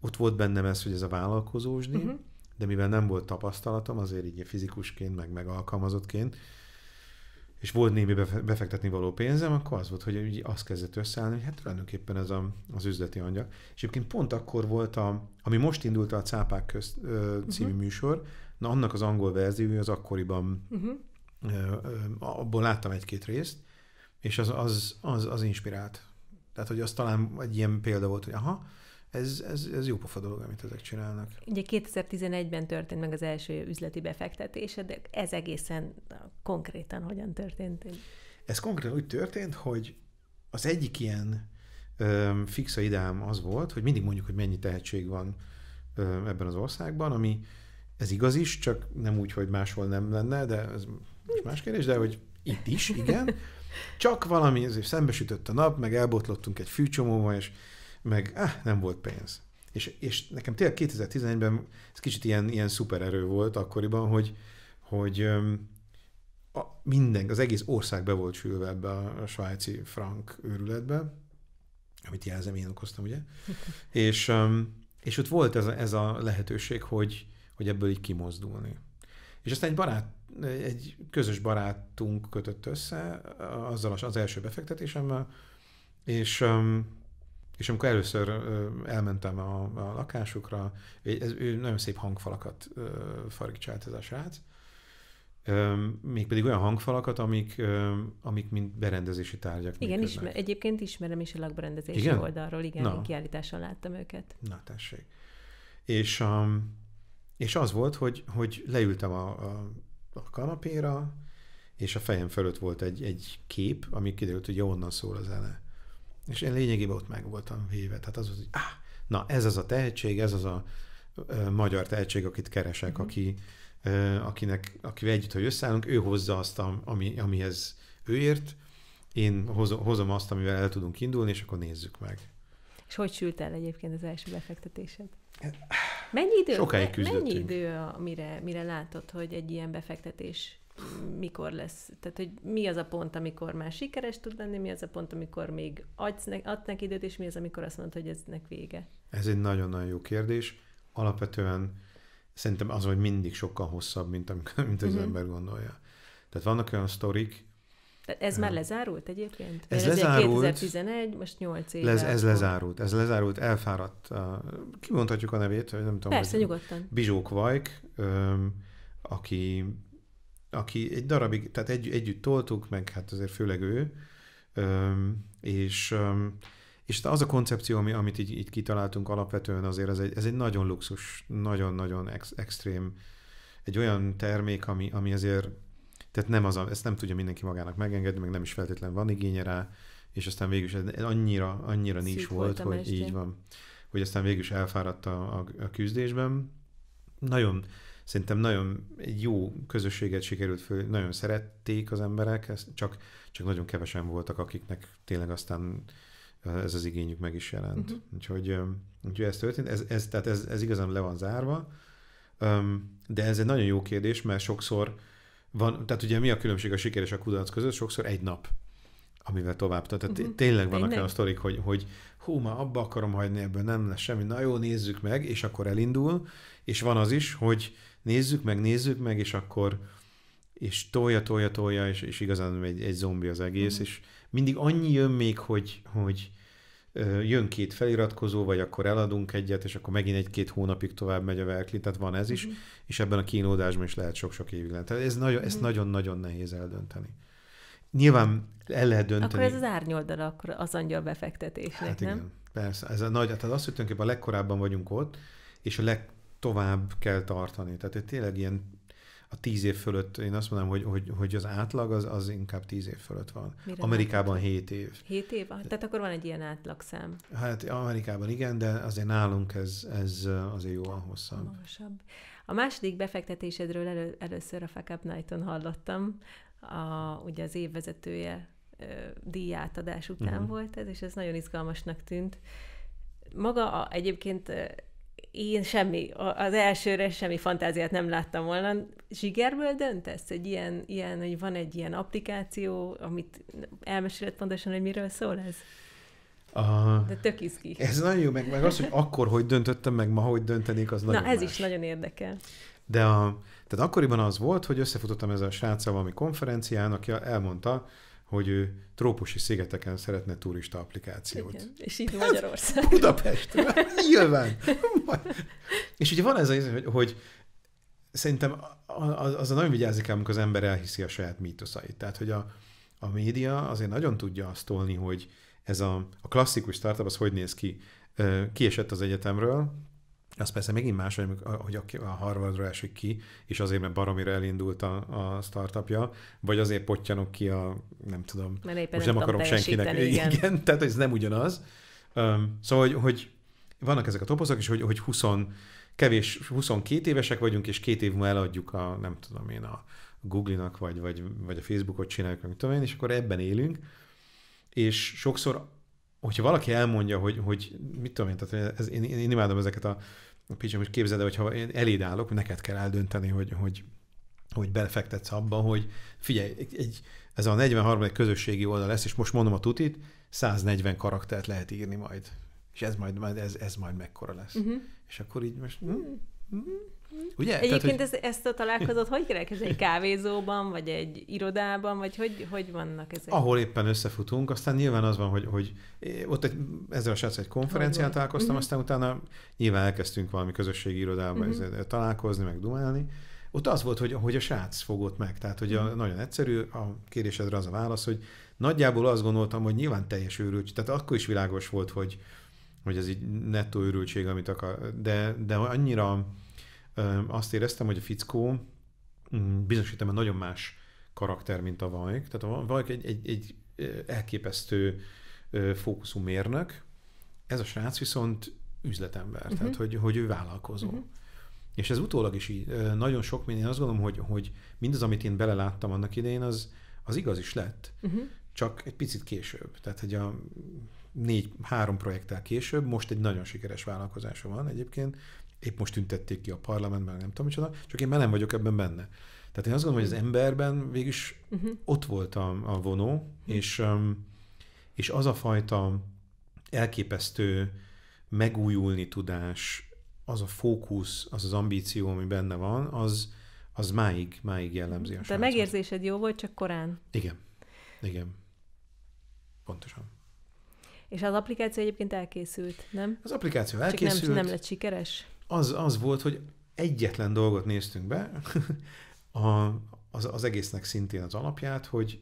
ott volt bennem ez, hogy ez a vállalkozósdi, uh-huh. de mivel nem volt tapasztalatom, azért így fizikusként, meg, megalkalmazottként, alkalmazottként, és volt némi befektetni való pénzem, akkor az volt, hogy úgy azt kezdett összeállni, hogy hát tulajdonképpen ez a, az üzleti anyag. És egyébként pont akkor volt, a, ami most indult a Cápák köz ö, mhm. című uh-huh. műsor, na annak az angol verziója az akkoriban, uh-huh. ö, ö, abból láttam egy-két részt, és az, az, az, az inspirált. Tehát, hogy az talán egy ilyen példa volt, hogy aha, ez, ez, ez jó pofa dolog, amit ezek csinálnak. Ugye 2011-ben történt meg az első üzleti befektetése, de ez egészen konkrétan hogyan történt? Ez konkrétan úgy történt, hogy az egyik ilyen ö, fixa ideám az volt, hogy mindig mondjuk, hogy mennyi tehetség van ö, ebben az országban, ami ez igaz is, csak nem úgy, hogy máshol nem lenne, de ez más kérdés, de hogy itt is, igen. (laughs) Csak valami, ezért szembesütött a nap, meg elbotlottunk egy fűcsomóval, és meg ah, nem volt pénz. És, és nekem tényleg 2011-ben ez kicsit ilyen, ilyen szupererő volt akkoriban, hogy, hogy a, minden, az egész ország be volt sülve ebbe a, a svájci frank őrületbe, amit jelzem, én okoztam, ugye? (laughs) és, és ott volt ez a, ez a lehetőség, hogy, hogy ebből így kimozdulni. És aztán egy barát, egy közös barátunk kötött össze azzal az első befektetésemmel, és és amikor először elmentem a, a lakásukra, ez, ő nagyon szép hangfalakat farigcsált ez a srác, mégpedig olyan hangfalakat, amik, amik mint berendezési tárgyak. Igen, ismer, egyébként ismerem is a lakberendezési igen? oldalról, igen, Na. kiállításon láttam őket. Na, tessék. És, um, és az volt, hogy, hogy leültem a, a, a kanapéra, és a fejem fölött volt egy, egy kép, ami kiderült, hogy onnan szól a zene. És én lényegében ott meg voltam véve. Tehát az, hogy áh, na ez az a tehetség, ez az a ö, magyar tehetség, akit keresek, mm-hmm. aki, ö, akinek, akivel együtt, hogy összeállunk, ő hozza azt, a, ami, amihez ő ért, én hozom, hozom azt, amivel el tudunk indulni, és akkor nézzük meg. És hogy sült el egyébként az első befektetésed? Mennyi idő, Sokáig küzdöttünk. mennyi idő, mire, mire látod, hogy egy ilyen befektetés mikor lesz, tehát hogy mi az a pont, amikor már sikeres tud lenni, mi az a pont, amikor még adsz ne, adsz neki időt, és mi az, amikor azt mondod, hogy ez nek vége? Ez egy nagyon-nagyon jó kérdés. Alapvetően szerintem az, hogy mindig sokkal hosszabb, mint, amikor, (laughs) mint az mm-hmm. ember gondolja. Tehát vannak olyan sztorik, tehát ez már lezárult egyébként? Ez, ez lezárult. 2011, most 8 év. Lez, ez lezárult, ez lezárult, elfáradt. Uh, kimondhatjuk a nevét, hogy nem tudom. Persze, nyugodtan. Bizsók Vajk, um, aki aki egy darabig, tehát egy, együtt toltuk, meg hát azért főleg ő, öm, és öm, és az a koncepció, ami, amit így, így kitaláltunk alapvetően, azért ez egy, ez egy nagyon luxus, nagyon-nagyon ex, extrém, egy olyan termék, ami, ami azért, tehát nem az, a, ezt nem tudja mindenki magának megengedni, meg nem is feltétlenül van igénye rá, és aztán végül is ez annyira, annyira Szűk nincs volt, hogy este. így van, hogy aztán végül is elfáradt a, a, a küzdésben. Nagyon, szerintem nagyon egy jó közösséget sikerült föl, nagyon szerették az emberek, ezt csak, csak nagyon kevesen voltak, akiknek tényleg aztán ez az igényük meg is jelent. Uh-huh. Úgyhogy, úgyhogy ez történt, ez, ez, tehát ez, ez igazán le van zárva, de ez egy nagyon jó kérdés, mert sokszor van, tehát ugye mi a különbség a siker és a kudarc között? Sokszor egy nap amivel tovább. Tehát uh-huh. tényleg vannak olyan sztorik, hogy, hogy hú, ma abba akarom hagyni, ebből nem lesz semmi, na jó, nézzük meg, és akkor elindul, és van az is, hogy nézzük meg, nézzük meg, és akkor és tolja, tolja, tolja, és, és igazán egy, egy zombi az egész, uh-huh. és mindig annyi jön még, hogy, hogy jön két feliratkozó, vagy akkor eladunk egyet, és akkor megint egy-két hónapig tovább megy a verkli, tehát van ez is, mhm. és ebben a kínódásban is lehet sok-sok évig lenni. Tehát ez nagyon, uh-huh. ezt nagyon-nagyon nehéz eldönteni nyilván el lehet dönteni. Akkor ez az árnyoldala akkor az angyal befektetésnek, hát igen, nem? persze. Ez a nagy, tehát az, hogy tulajdonképpen a legkorábban vagyunk ott, és a legtovább kell tartani. Tehát hogy tényleg ilyen a tíz év fölött, én azt mondom, hogy, hogy, hogy az átlag az, az inkább tíz év fölött van. Mire Amerikában átlag? hét év. Hét év? Ah, tehát akkor van egy ilyen átlagszám. Hát Amerikában igen, de azért nálunk ez, ez eh, azért a hosszabb. A második befektetésedről elő, először a Fuck Up Night-on hallottam, a, ugye az évvezetője díjátadás után uh-huh. volt ez, és ez nagyon izgalmasnak tűnt. Maga a, egyébként én semmi, az elsőre semmi fantáziát nem láttam volna. Zsigerből döntesz? Egy ilyen, ilyen, hogy van egy ilyen applikáció, amit elmesélhet pontosan, hogy miről szól ez? A... De tök ki. Ez nagyon jó, meg, meg az, hogy akkor hogy döntöttem, meg ma hogy döntenék, az Na, nagyon Na, ez más. is nagyon érdekel. De a, tehát akkoriban az volt, hogy összefutottam ezzel a srácsal valami konferencián, aki elmondta, hogy ő trópusi szigeteken szeretne turista applikációt. Igen, és így hát, Magyarország. Budapest. (laughs) nyilván. és ugye van ez a, hogy, hogy szerintem az, az a nagyon vigyázik el, amikor az ember elhiszi a saját mítoszait. Tehát, hogy a, a média azért nagyon tudja azt tolni, hogy ez a, a klasszikus startup az hogy néz ki. Kiesett az egyetemről, az persze megint más, hogy hogy a Harvardra esik ki, és azért, mert baromira elindult a, a startupja, vagy azért potyanok ki a, nem tudom, mert éppen most nem, nem akarok senkinek. Igen. (laughs) igen, tehát ez nem ugyanaz. Um, szóval, hogy, hogy vannak ezek a topozok, és hogy, hogy 20, kevés, 22 évesek vagyunk, és két év múlva eladjuk a, nem tudom én, a Google-nak, vagy, vagy, vagy a Facebookot csináljuk, amit tudom én, és akkor ebben élünk, és sokszor hogyha valaki elmondja, hogy, hogy mit tudom én, tehát ez, én, én, imádom ezeket a, a hogy képzeld el, hogyha én eléd állok, neked kell eldönteni, hogy, hogy, hogy belefektetsz abban, hogy figyelj, egy, ez a 43. közösségi oldal lesz, és most mondom a tutit, 140 karaktert lehet írni majd. És ez majd, ez, ez majd mekkora lesz. Uh-huh. És akkor így most... Uh-huh. Ugye? Egyébként Tehát, hogy... ez, ezt a találkozót hogy kell egy kávézóban, vagy egy irodában, vagy hogy, hogy vannak ezek? Ahol éppen összefutunk, aztán nyilván az van, hogy, hogy ott egy, ezzel a srác egy konferencián hogy találkoztam, uh-huh. aztán utána nyilván elkezdtünk valami közösségi irodában uh-huh. találkozni, meg dumálni. Ott az volt, hogy, hogy a srác fogott meg. Tehát, hogy uh-huh. a, mhm. nagyon egyszerű, a kérésedre az a válasz, hogy nagyjából azt gondoltam, hogy nyilván teljes őrült. Tehát akkor is világos volt, hogy, hogy ez egy nettó őrültség, amit akar. De, de annyira azt éreztem, hogy a fickó mm, bizonyos értelemben nagyon más karakter, mint a Vajk. Tehát a Vajk egy, egy, egy elképesztő fókuszú mérnök, ez a srác viszont üzletember, uh-huh. tehát hogy, hogy ő vállalkozó. Uh-huh. És ez utólag is így, nagyon sok minden, azt gondolom, hogy, hogy mindaz, amit én beleláttam annak idején, az, az igaz is lett, uh-huh. csak egy picit később. Tehát, hogy a négy, három projekttel később, most egy nagyon sikeres vállalkozása van egyébként, épp most tüntették ki a parlamentben, nem tudom micsoda, csak én már nem vagyok ebben benne. Tehát én azt gondolom, hogy az emberben végig uh-huh. Mhm. ott volt a, a vonó, uh-huh. és, és az a fajta elképesztő megújulni tudás, az a fókusz, az az ambíció, ami benne van, az, az máig, máig jellemzi a De srácot. megérzésed jó volt, csak korán. Igen. Igen. Pontosan. És az applikáció egyébként elkészült, nem? Az applikáció elkészült. Csak nem, nem lett sikeres? az, az volt, hogy egyetlen dolgot néztünk be, (laughs) a, az, az egésznek szintén az alapját, hogy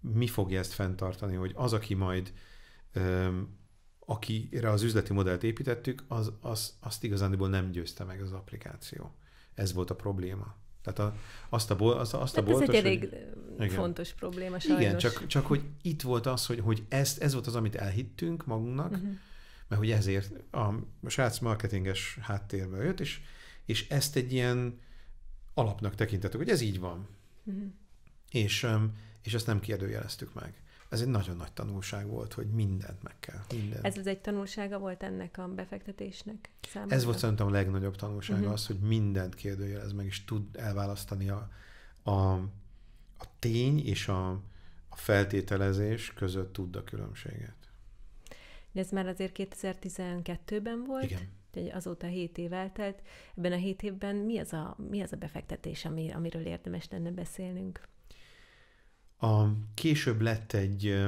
mi fogja ezt fenntartani, hogy az, aki majd öm, akire az üzleti modellt építettük, az, az, azt igazándiból nem győzte meg az applikáció. Ez volt a probléma. Tehát a, azt a, bol, azt, azt a boltos, ez egy elég fontos probléma sajnos. Igen, csak, csak hogy itt volt az, hogy, hogy ezt, ez volt az, amit elhittünk magunknak, uh-huh mert hogy ezért a, srác marketinges háttérből jött, és, és ezt egy ilyen alapnak tekintettük, hogy ez így van. Uh-huh. És, és ezt nem kérdőjeleztük meg. Ez egy nagyon nagy tanulság volt, hogy mindent meg kell. Mindent. Ez az egy tanulsága volt ennek a befektetésnek számára? Ez volt szerintem a legnagyobb tanulsága uh-huh. az, hogy mindent kérdőjelez meg, és tud elválasztani a, a, a tény és a, a feltételezés között tud a különbséget. De ez már azért 2012-ben volt. Igen. Tehát azóta 7 év eltelt. Ebben a 7 évben mi az a, mi az a befektetés, ami, amiről érdemes lenne beszélnünk? A, később lett egy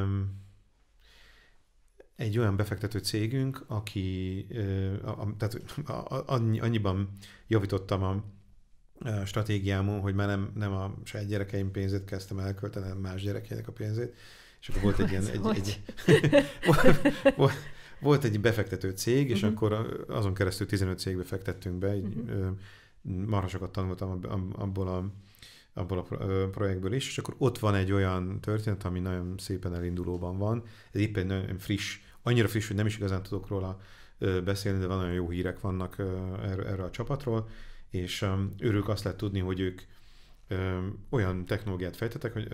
egy olyan befektető cégünk, aki a, a, tehát a, annyi, annyiban javítottam a, a stratégiámon, hogy már nem, nem a saját gyerekeim pénzét kezdtem elkölteni, hanem más gyerekeinek a pénzét, és akkor volt egy ilyen... (laughs) Egy, egy, (laughs) volt, volt egy befektető cég, és uh-huh. akkor azon keresztül 15 cégbe fektettünk be, így, uh-huh. Mhm. marha sokat tanultam abból a, abból a projektből is, és akkor ott van egy olyan történet, ami nagyon szépen elindulóban van. Ez éppen nagyon friss, annyira friss, hogy nem is igazán tudok róla beszélni, de van nagyon jó hírek vannak er-, erre a csapatról, és őrük azt lehet tudni, hogy ők olyan technológiát fejtettek, hogy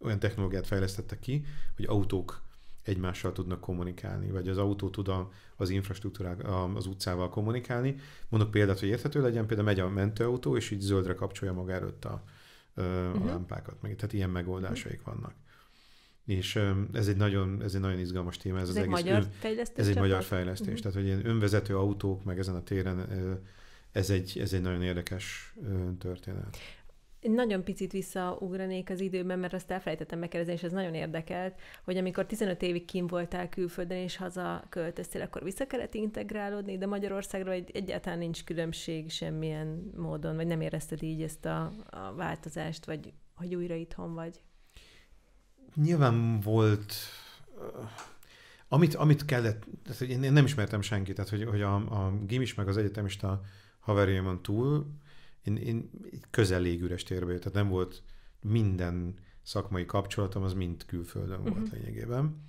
olyan technológiát fejlesztettek ki, hogy autók egymással tudnak kommunikálni, vagy az autó tud a, az infrastruktúrák, az utcával kommunikálni. Mondok példát, hogy érthető legyen, például megy a mentőautó, és így zöldre kapcsolja maga előtt a, a uh-huh. lámpákat. Meg, tehát ilyen megoldásaik uh-huh. vannak. És ez egy nagyon, ez egy nagyon izgalmas téma. Ez, ez az egy egész magyar ön, fejlesztés? Ez egy magyar fejlesztés. Uh-huh. Tehát, hogy ilyen önvezető autók, meg ezen a téren ez egy, ez egy nagyon érdekes történet nagyon picit visszaugranék az időben, mert azt elfelejtettem megkérdezni, és ez nagyon érdekelt, hogy amikor 15 évig kim voltál külföldön, és haza költöztél, akkor vissza kellett integrálódni, de Magyarországra egy, egyáltalán nincs különbség semmilyen módon, vagy nem érezted így ezt a, a változást, vagy hogy újra itthon vagy? Nyilván volt amit, amit kellett, tehát én nem ismertem senkit, tehát hogy, hogy a, a gimis meg az egyetemista haverjaimon túl, én, én közel légüres térbe jött, tehát nem volt minden szakmai kapcsolatom, az mind külföldön volt uh-huh. lényegében.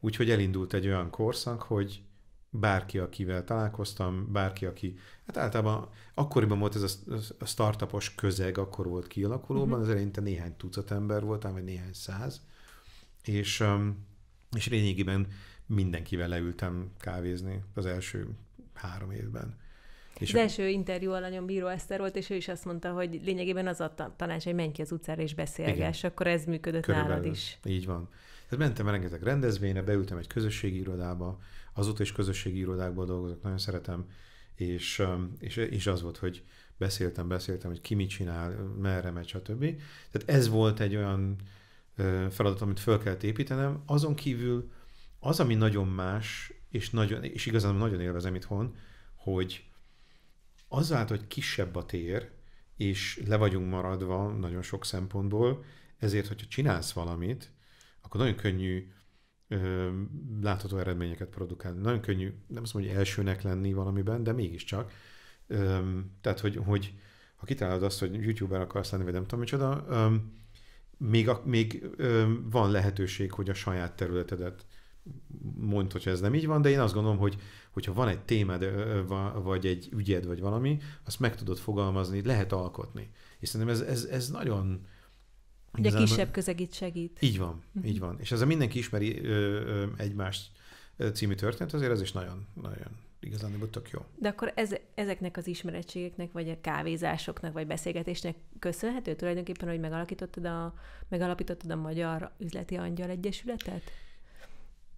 Úgyhogy elindult egy olyan korszak, hogy bárki, akivel találkoztam, bárki, aki, hát általában akkoriban volt ez a, a startupos közeg, akkor volt kialakulóban, uh-huh. az eleinte néhány tucat ember voltam, vagy néhány száz, és, és lényegében mindenkivel leültem kávézni az első három évben. És az első interjú alanyom Bíró Eszter volt, és ő is azt mondta, hogy lényegében az a tanács, hogy menj ki az utcára és beszélgess, igen. akkor ez működött Körülbelül. nálad is. Így van. Tehát mentem rengeteg rendezvényre, beültem egy közösségi irodába, azóta is közösségi irodákból dolgozok, nagyon szeretem, és, és, és az volt, hogy beszéltem, beszéltem, hogy ki mit csinál, merre megy, stb. Tehát ez volt egy olyan feladat, amit föl kellett építenem. Azon kívül az, ami nagyon más, és, nagyon, és igazán nagyon élvezem itthon, hogy Azáltal, hogy kisebb a tér, és le vagyunk maradva nagyon sok szempontból, ezért, hogyha csinálsz valamit, akkor nagyon könnyű ö, látható eredményeket produkálni. Nagyon könnyű, nem azt mondom, hogy elsőnek lenni valamiben, de mégiscsak. Ö, tehát, hogy, hogy ha kitalálod azt, hogy youtuber akarsz lenni, vagy nem tudom micsoda, ö, még, a, még ö, van lehetőség, hogy a saját területedet mondd, hogy ez nem így van, de én azt gondolom, hogy hogyha van egy témád, vagy egy ügyed, vagy valami, azt meg tudod fogalmazni, lehet alkotni. És szerintem ez, ez, ez nagyon, Ugye Igazán, kisebb itt segít. Így van, uh-huh. így van. És ez a mindenki ismeri ö, ö, egymást című történet, azért ez is nagyon, nagyon igazán tök jó. De akkor ez, ezeknek az ismerettségeknek, vagy a kávézásoknak, vagy beszélgetésnek köszönhető tulajdonképpen, hogy megalakítottad a, megalapítottad a Magyar Üzleti Angyal Egyesületet?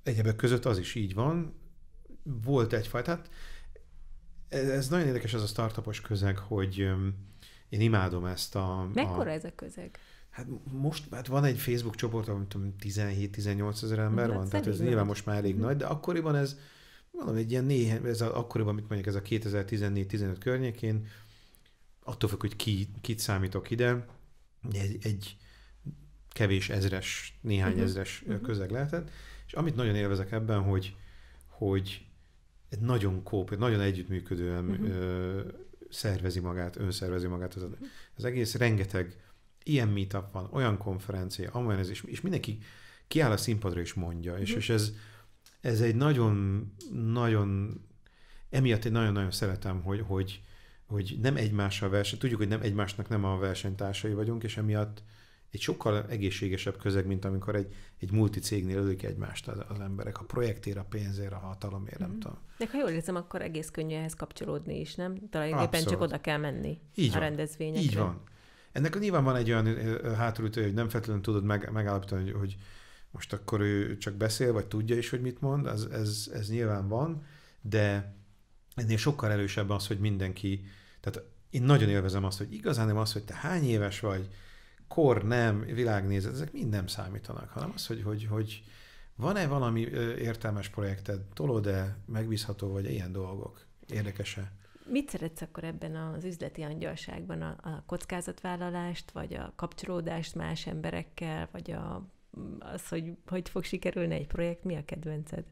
Egyebek között az is így van volt egyfajta, hát ez nagyon érdekes ez a startupos közeg, hogy én imádom ezt a... Mekkora a, ez a közeg? Hát most hát van egy Facebook csoport, ahol 17-18 ezer ember hát van, hát tehát ez nyilván most már elég mhm. nagy, de akkoriban ez, mondom, egy ilyen néhány, ez a, akkoriban, mit mondjuk, ez a 2014-15 környékén, attól függ, hogy ki, kit számítok ide, egy, egy kevés ezres, néhány uh-huh. ezres uh-huh. közeg lehetett, és amit nagyon élvezek ebben, hogy, hogy egy nagyon kóp, nagyon együttműködően uh-huh. ö, szervezi magát, önszervezi magát. Az, az egész rengeteg ilyen meetup van, olyan konferencia, amolyan ez, és, és mindenki kiáll a színpadra és mondja, és, mhm. és ez, ez egy nagyon, nagyon, emiatt én nagyon-nagyon szeretem, hogy, hogy, hogy nem egymással verseny, tudjuk, hogy nem egymásnak nem a versenytársai vagyunk, és emiatt egy sokkal egészségesebb közeg, mint amikor egy, egy multicégnél ölik egymást az, az emberek, a projektért, a pénzért, a hatalomért, mm. nem mhm. tudom. De ha jól érzem, akkor egész könnyű ehhez kapcsolódni is, nem? Tulajdonképpen csak oda kell menni Így a van. rendezvényekre. Így van. Ennek nyilván van egy olyan hátulütője, hogy nem feltétlenül tudod meg, megállapítani, hogy, hogy most akkor ő csak beszél, vagy tudja is, hogy mit mond, ez, ez, ez nyilván van, de ennél sokkal erősebb az, hogy mindenki, tehát én nagyon élvezem azt, hogy igazán nem az, hogy te hány éves vagy, kor nem, világnézet, ezek mind nem számítanak, hanem az, hogy, hogy, hogy van-e valami értelmes projekted, tolod-e, megbízható vagy ilyen dolgok? Érdekese? Mit szeretsz akkor ebben az üzleti angyalságban? A, a kockázatvállalást, vagy a kapcsolódást más emberekkel, vagy a, az, hogy hogy fog sikerülni egy projekt? Mi a kedvenced?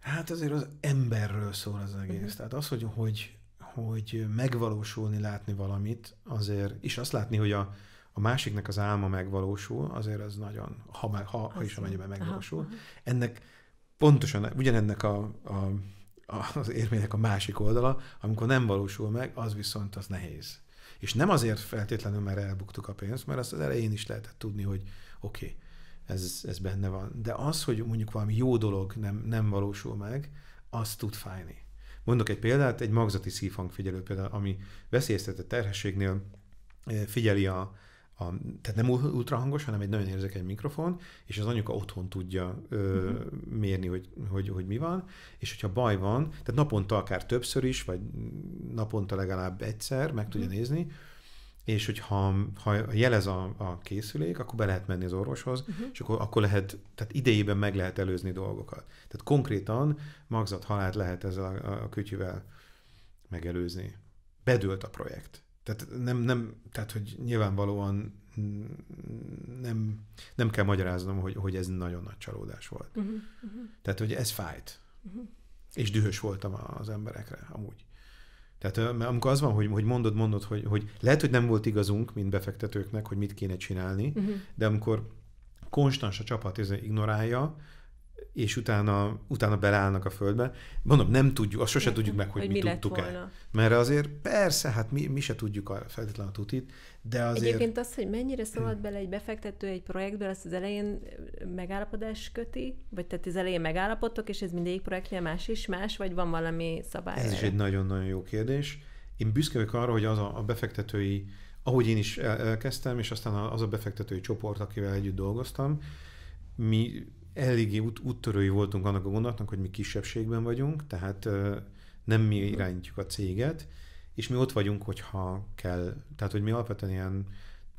Hát azért az emberről szól az egész. Uh-huh. Tehát az, hogy, hogy hogy megvalósulni, látni valamit, azért, és azt látni, hogy a, a másiknak az álma megvalósul, azért az nagyon, ha, már, ha, ha is amennyiben megvalósul. Aha. Ennek pontosan ugyanennek a, a, a, az érmének a másik oldala, amikor nem valósul meg, az viszont az nehéz. És nem azért feltétlenül, mert elbuktuk a pénzt, mert azt az elején is lehetett tudni, hogy oké, okay, ez, ez benne van. De az, hogy mondjuk valami jó dolog nem, nem valósul meg, az tud fájni. Mondok egy példát, egy magzati szívhangfigyelő például, ami veszélyeztetett terhességnél figyeli a, a, tehát nem ultrahangos, hanem egy nagyon érzékeny mikrofon, és az anyuka otthon tudja ö, uh-huh. mérni, hogy, hogy, hogy mi van, és hogyha baj van, tehát naponta akár többször is, vagy naponta legalább egyszer meg uh-huh. tudja mhm. nézni, és hogyha ha jelez a, a készülék, akkor be lehet menni az orvoshoz, uh-huh. és akkor, akkor lehet, tehát idejében meg lehet előzni dolgokat. Tehát konkrétan magzathalált lehet ezzel a, a kütyüvel megelőzni. Bedőlt a projekt. Tehát nem, nem, tehát hogy nyilvánvalóan nem, nem kell magyaráznom, hogy, hogy ez nagyon nagy csalódás volt. Uh-huh. Tehát, hogy ez fájt. Uh-huh. És dühös voltam az emberekre amúgy. Tehát amikor az van, hogy, hogy mondod, mondod, hogy, hogy lehet, hogy nem volt igazunk, mint befektetőknek, hogy mit kéne csinálni, uh-huh. de amikor konstans a csapat ignorálja, és utána, utána belállnak a földbe. Mondom, nem tudjuk, azt sose hm, tudjuk meg, hogy, hogy mi, mi tudtuk el. Mert azért persze, hát mi, mi se tudjuk a feltétlenül a tutit, de azért... Egyébként az, hogy mennyire szabad hm. bele egy befektető egy projektbe, azt az elején megállapodás köti, vagy tehát az elején megállapodtok, és ez mindegyik projektnél más is más, vagy van valami szabály? Ez is egy nagyon-nagyon jó kérdés. Én büszke vagyok arra, hogy az a, a befektetői, ahogy én is elkezdtem, és aztán az a befektetői csoport, akivel együtt dolgoztam, mi eléggé út, úttörői voltunk annak a gondolatnak, hogy mi kisebbségben vagyunk, tehát nem mi irányítjuk a céget, és mi ott vagyunk, hogyha kell. Tehát, hogy mi alapvetően ilyen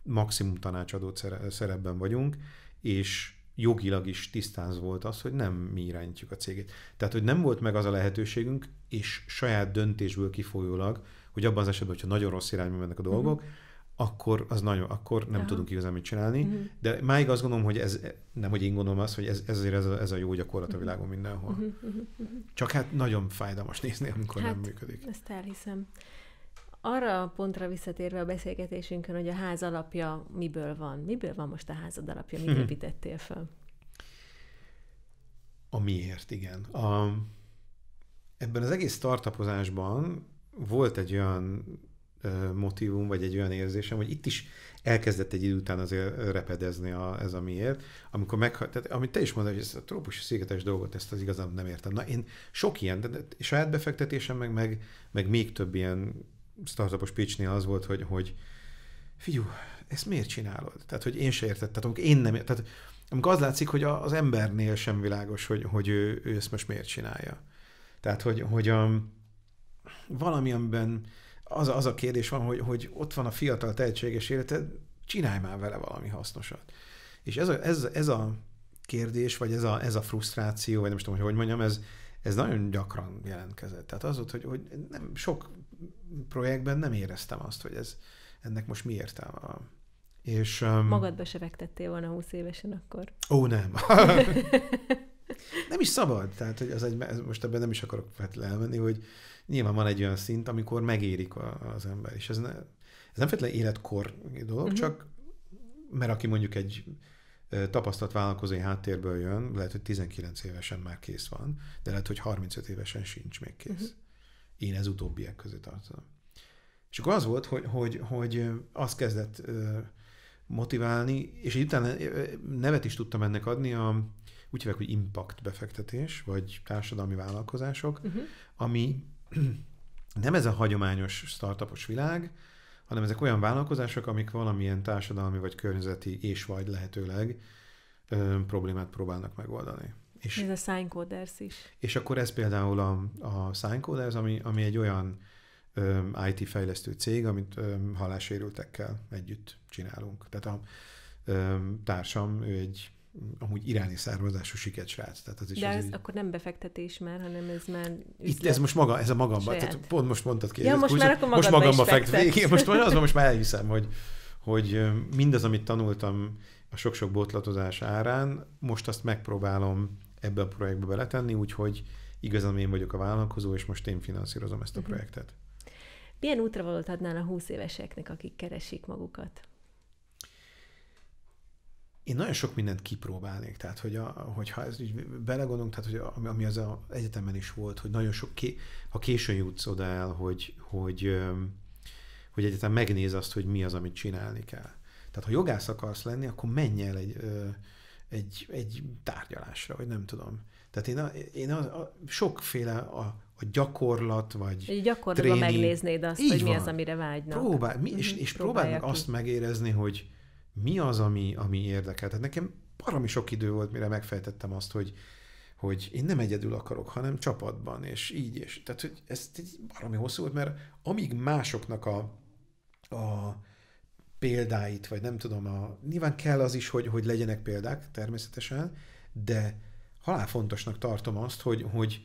maximum tanácsadó szerepben vagyunk, és jogilag is tisztáz volt az, hogy nem mi irányítjuk a céget. Tehát, hogy nem volt meg az a lehetőségünk, és saját döntésből kifolyólag, hogy abban az esetben, hogyha nagyon rossz irányba mennek a dolgok, uh-huh akkor az nagyon, akkor nem Aha. tudunk igazán mit csinálni. Uh-huh. De máig azt gondolom, hogy ez, nem hogy én gondolom azt, hogy ez, ezért ez a, ez a jó gyakorlat a mhm. világon mindenhol. Uh-huh. Uh-huh. Csak hát nagyon fájdalmas nézni, amikor hát, nem működik. Ezt elhiszem. Arra a pontra visszatérve a beszélgetésünkön, hogy a ház alapja miből van. Miből van most a házad alapja? Mit építettél föl? A miért, igen. A, ebben az egész startupozásban volt egy olyan motivum, vagy egy olyan érzésem, hogy itt is elkezdett egy idő után azért repedezni a, ez a miért, amikor meg, tehát, amit te is mondod, hogy ez a trópus szigetes dolgot, ezt az igazán nem értem. Na én sok ilyen, de, de saját befektetésem, meg, meg, meg még több ilyen startupos pitchnél az volt, hogy, hogy fiú, ezt miért csinálod? Tehát, hogy én se értettem, amikor én nem tehát amikor az látszik, hogy az embernél sem világos, hogy, hogy ő, ő ezt most miért csinálja. Tehát, hogy, hogy a, um, valami, amiben az, az a kérdés van, hogy, hogy ott van a fiatal tehetséges életed, csinálj már vele valami hasznosat. És ez a, ez, ez a kérdés, vagy ez a, ez a frusztráció, vagy nem is tudom, hogy hogy mondjam, ez, ez nagyon gyakran jelentkezett. Tehát az volt, hogy, hogy nem, sok projektben nem éreztem azt, hogy ez, ennek most mi értelme van. És, um... Magadba se fektettél volna 20 évesen akkor. Ó, nem. (laughs) Nem is szabad. Tehát, hogy az egy, most ebben nem is akarok elmenni, hogy nyilván van egy olyan szint, amikor megérik a, az ember. És ez, ne, ez nem feltétlenül életkor dolog, uh-huh. csak mert aki mondjuk egy tapasztalt vállalkozói háttérből jön, lehet, hogy 19 évesen már kész van, de lehet, hogy 35 évesen sincs még kész. Uh-huh. Én ez utóbbiak közé tartozom. És akkor az volt, hogy, hogy, hogy azt kezdett motiválni, és utána nevet is tudtam ennek adni, a úgy hívják, hogy impact befektetés, vagy társadalmi vállalkozások, uh-huh. ami (clears throat) nem ez a hagyományos startupos világ, hanem ezek olyan vállalkozások, amik valamilyen társadalmi vagy környezeti és vagy lehetőleg ö, problémát próbálnak megoldani. És, ez a Signcoders is. És akkor ez például a, a Signcoders, ami, ami egy olyan ö, IT fejlesztő cég, amit ö, halásérültekkel együtt csinálunk. Tehát a ö, társam, ő egy amúgy iráni származású siket srác. Tehát az is De ez egy... akkor nem befektetés már, hanem ez már üzlet. Itt ez most maga, ez a magamban. tehát pont most mondtad ki. Ja, most kúzom, már akkor most magamba fektet. Igen, most (laughs) az van, most már elhiszem, hogy, hogy mindaz, amit tanultam a sok-sok botlatozás árán, most azt megpróbálom ebbe a projektbe beletenni, úgyhogy igazán én vagyok a vállalkozó, és most én finanszírozom ezt a mhm. projektet. Milyen útra adnál a 20 éveseknek, akik keresik magukat? én nagyon sok mindent kipróbálnék, tehát hogy a, hogyha ez így belegondolunk, tehát hogy ami, ami az a egyetemen is volt, hogy nagyon sok, ké, ha későn jutsz oda el, hogy, hogy, hogy egyetem megnéz azt, hogy mi az, amit csinálni kell. Tehát ha jogász akarsz lenni, akkor menj el egy, egy, egy tárgyalásra, vagy nem tudom. Tehát én, a, én a, a, sokféle a, a gyakorlat, vagy Egy Gyakorlatban tréning. megnéznéd azt, Így hogy van. mi az, amire vágynak. Próbál, mi, és, mhm. és próbáld meg azt megérezni, hogy, mi az, ami, ami érdekel. Tehát nekem parami sok idő volt, mire megfejtettem azt, hogy, hogy én nem egyedül akarok, hanem csapatban, és így, és tehát, hogy ez egy hosszú volt, mert amíg másoknak a, a példáit, vagy nem tudom, a, nyilván kell az is, hogy, hogy legyenek példák, természetesen, de halál fontosnak tartom azt, hogy, hogy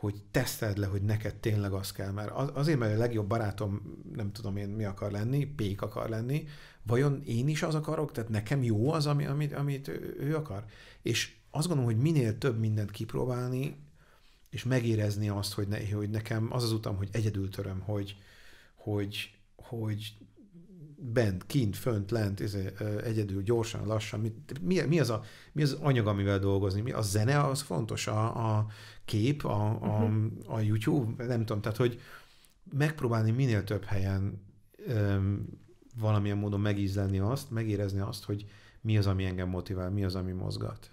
hogy teszteld le, hogy neked tényleg az kell. Mert az, azért, mert a legjobb barátom, nem tudom én mi akar lenni, Pék akar lenni, vajon én is az akarok? Tehát nekem jó az, ami, amit, amit ő akar? És azt gondolom, hogy minél több mindent kipróbálni, és megérezni azt, hogy, ne, hogy nekem az az utam, hogy egyedül töröm, hogy, hogy, hogy bent, kint, fönt, lent, izé, egyedül, gyorsan, lassan, mi, mi, mi, az a, mi az anyag, amivel dolgozni, mi a zene, az fontos, a, a kép, a, a, mhm. a YouTube, nem tudom, tehát hogy megpróbálni minél több helyen öm, valamilyen módon megízlelni azt, megérezni azt, hogy mi az, ami engem motivál, mi az, ami mozgat.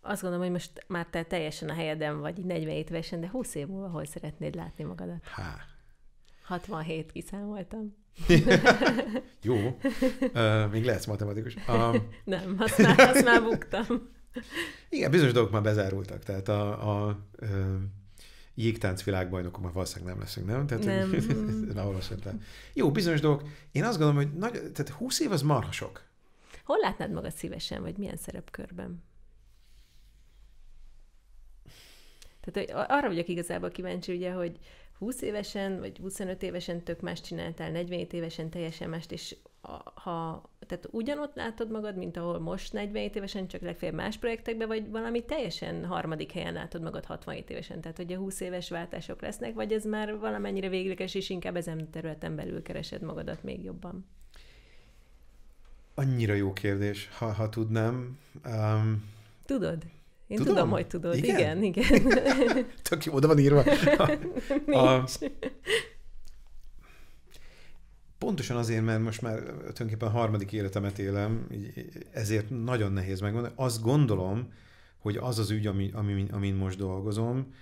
Azt gondolom, hogy most már te teljesen a helyeden vagy, 47 évesen, de 20 év múlva hol szeretnéd látni magadat? Há. 67 kiszámoltam. (laughs) Jó. Uh, még lesz matematikus. Uh, (laughs) Nem, azt már, azt már buktam. Igen, bizonyos dolgok már bezárultak, tehát a, a, a jégtánc világbajnokok már valószínűleg nem leszünk, nem? Tehát, nem. (laughs) ez már Jó, bizonyos dolgok. Én azt gondolom, hogy nagy, tehát 20 év az marha sok. Hol látnád magad szívesen, vagy milyen szerepkörben? Tehát arra vagyok igazából kíváncsi, ugye, hogy, 20 évesen, vagy 25 évesen tök más csináltál, 47 évesen teljesen mást, és ha, tehát ugyanott látod magad, mint ahol most 47 évesen, csak legfeljebb más projektekbe, vagy valami teljesen harmadik helyen látod magad 67 évesen, tehát hogy a 20 éves váltások lesznek, vagy ez már valamennyire végleges, és inkább ezen területen belül keresed magadat még jobban? Annyira jó kérdés, ha, ha tudnám. Um... Tudod? Én tudom, tudom hogy tudod. Igen, igen. igen. (laughs) Tök jó, oda van írva. (laughs) A, a, Pontosan azért, mert most már tulajdonképpen a harmadik életemet élem, ezért nagyon nehéz megmondani. Azt gondolom, hogy az az ügy, ami, ami, amin most dolgozom,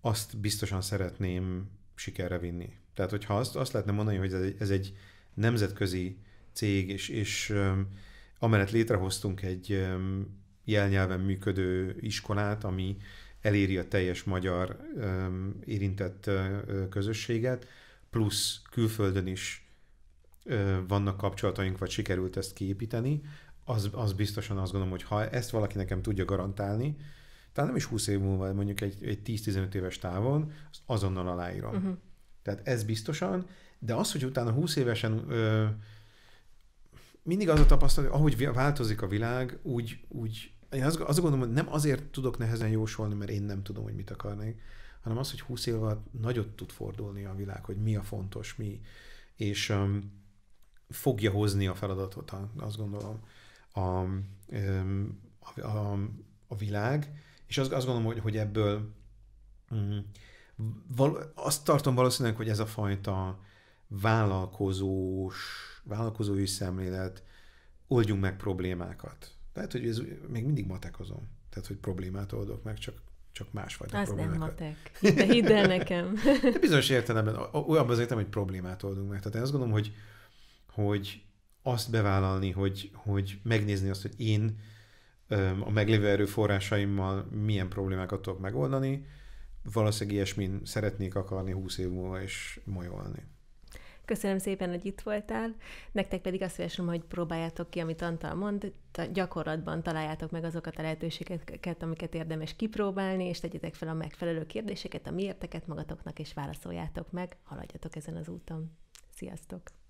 azt biztosan szeretném sikerre vinni. Tehát, hogyha azt, azt lehetne mondani, hogy ez egy, ez egy nemzetközi cég, és, és um, amellett létrehoztunk egy um, jelnyelven működő iskolát, ami eléri a teljes magyar um, érintett uh, közösséget, plusz külföldön is uh, vannak kapcsolataink, vagy sikerült ezt kiépíteni, az, az biztosan azt gondolom, hogy ha ezt valaki nekem tudja garantálni, tehát nem is 20 év múlva, mondjuk egy, egy 10-15 éves távon, azt azonnal aláírom. Uh-huh. Tehát ez biztosan, de az, hogy utána 20 évesen ö, mindig az a tapasztalat, hogy ahogy változik a világ, úgy, úgy én azt, azt gondolom, hogy nem azért tudok nehezen jósolni, mert én nem tudom, hogy mit akarnék, hanem az, hogy 20 év alatt nagyot tud fordulni a világ, hogy mi a fontos, mi, és um, fogja hozni a feladatot, azt gondolom, a, um, a, a, a világ, és azt, azt gondolom, hogy, hogy ebből um, val, azt tartom valószínűleg, hogy ez a fajta vállalkozós, vállalkozói szemlélet, oldjunk meg problémákat lehet, hogy ez még mindig matekozom. Tehát, hogy problémát oldok meg, csak csak másfajta Az Az nem matek. De hidd el nekem. (laughs) De bizonyos értelemben olyan az értem, hogy problémát oldunk meg. Tehát én azt gondolom, hogy, hogy azt bevállalni, hogy, hogy megnézni azt, hogy én a meglévő erőforrásaimmal milyen problémákat tudok megoldani, valószínűleg ilyesmin szeretnék akarni 20 év múlva is molyolni. Köszönöm szépen, hogy itt voltál. Nektek pedig azt javaslom, hogy próbáljátok ki, amit Antal mond, gyakorlatban találjátok meg azokat a lehetőségeket, amiket érdemes kipróbálni, és tegyetek fel a megfelelő kérdéseket, a miérteket magatoknak, és válaszoljátok meg, haladjatok ezen az úton. Sziasztok!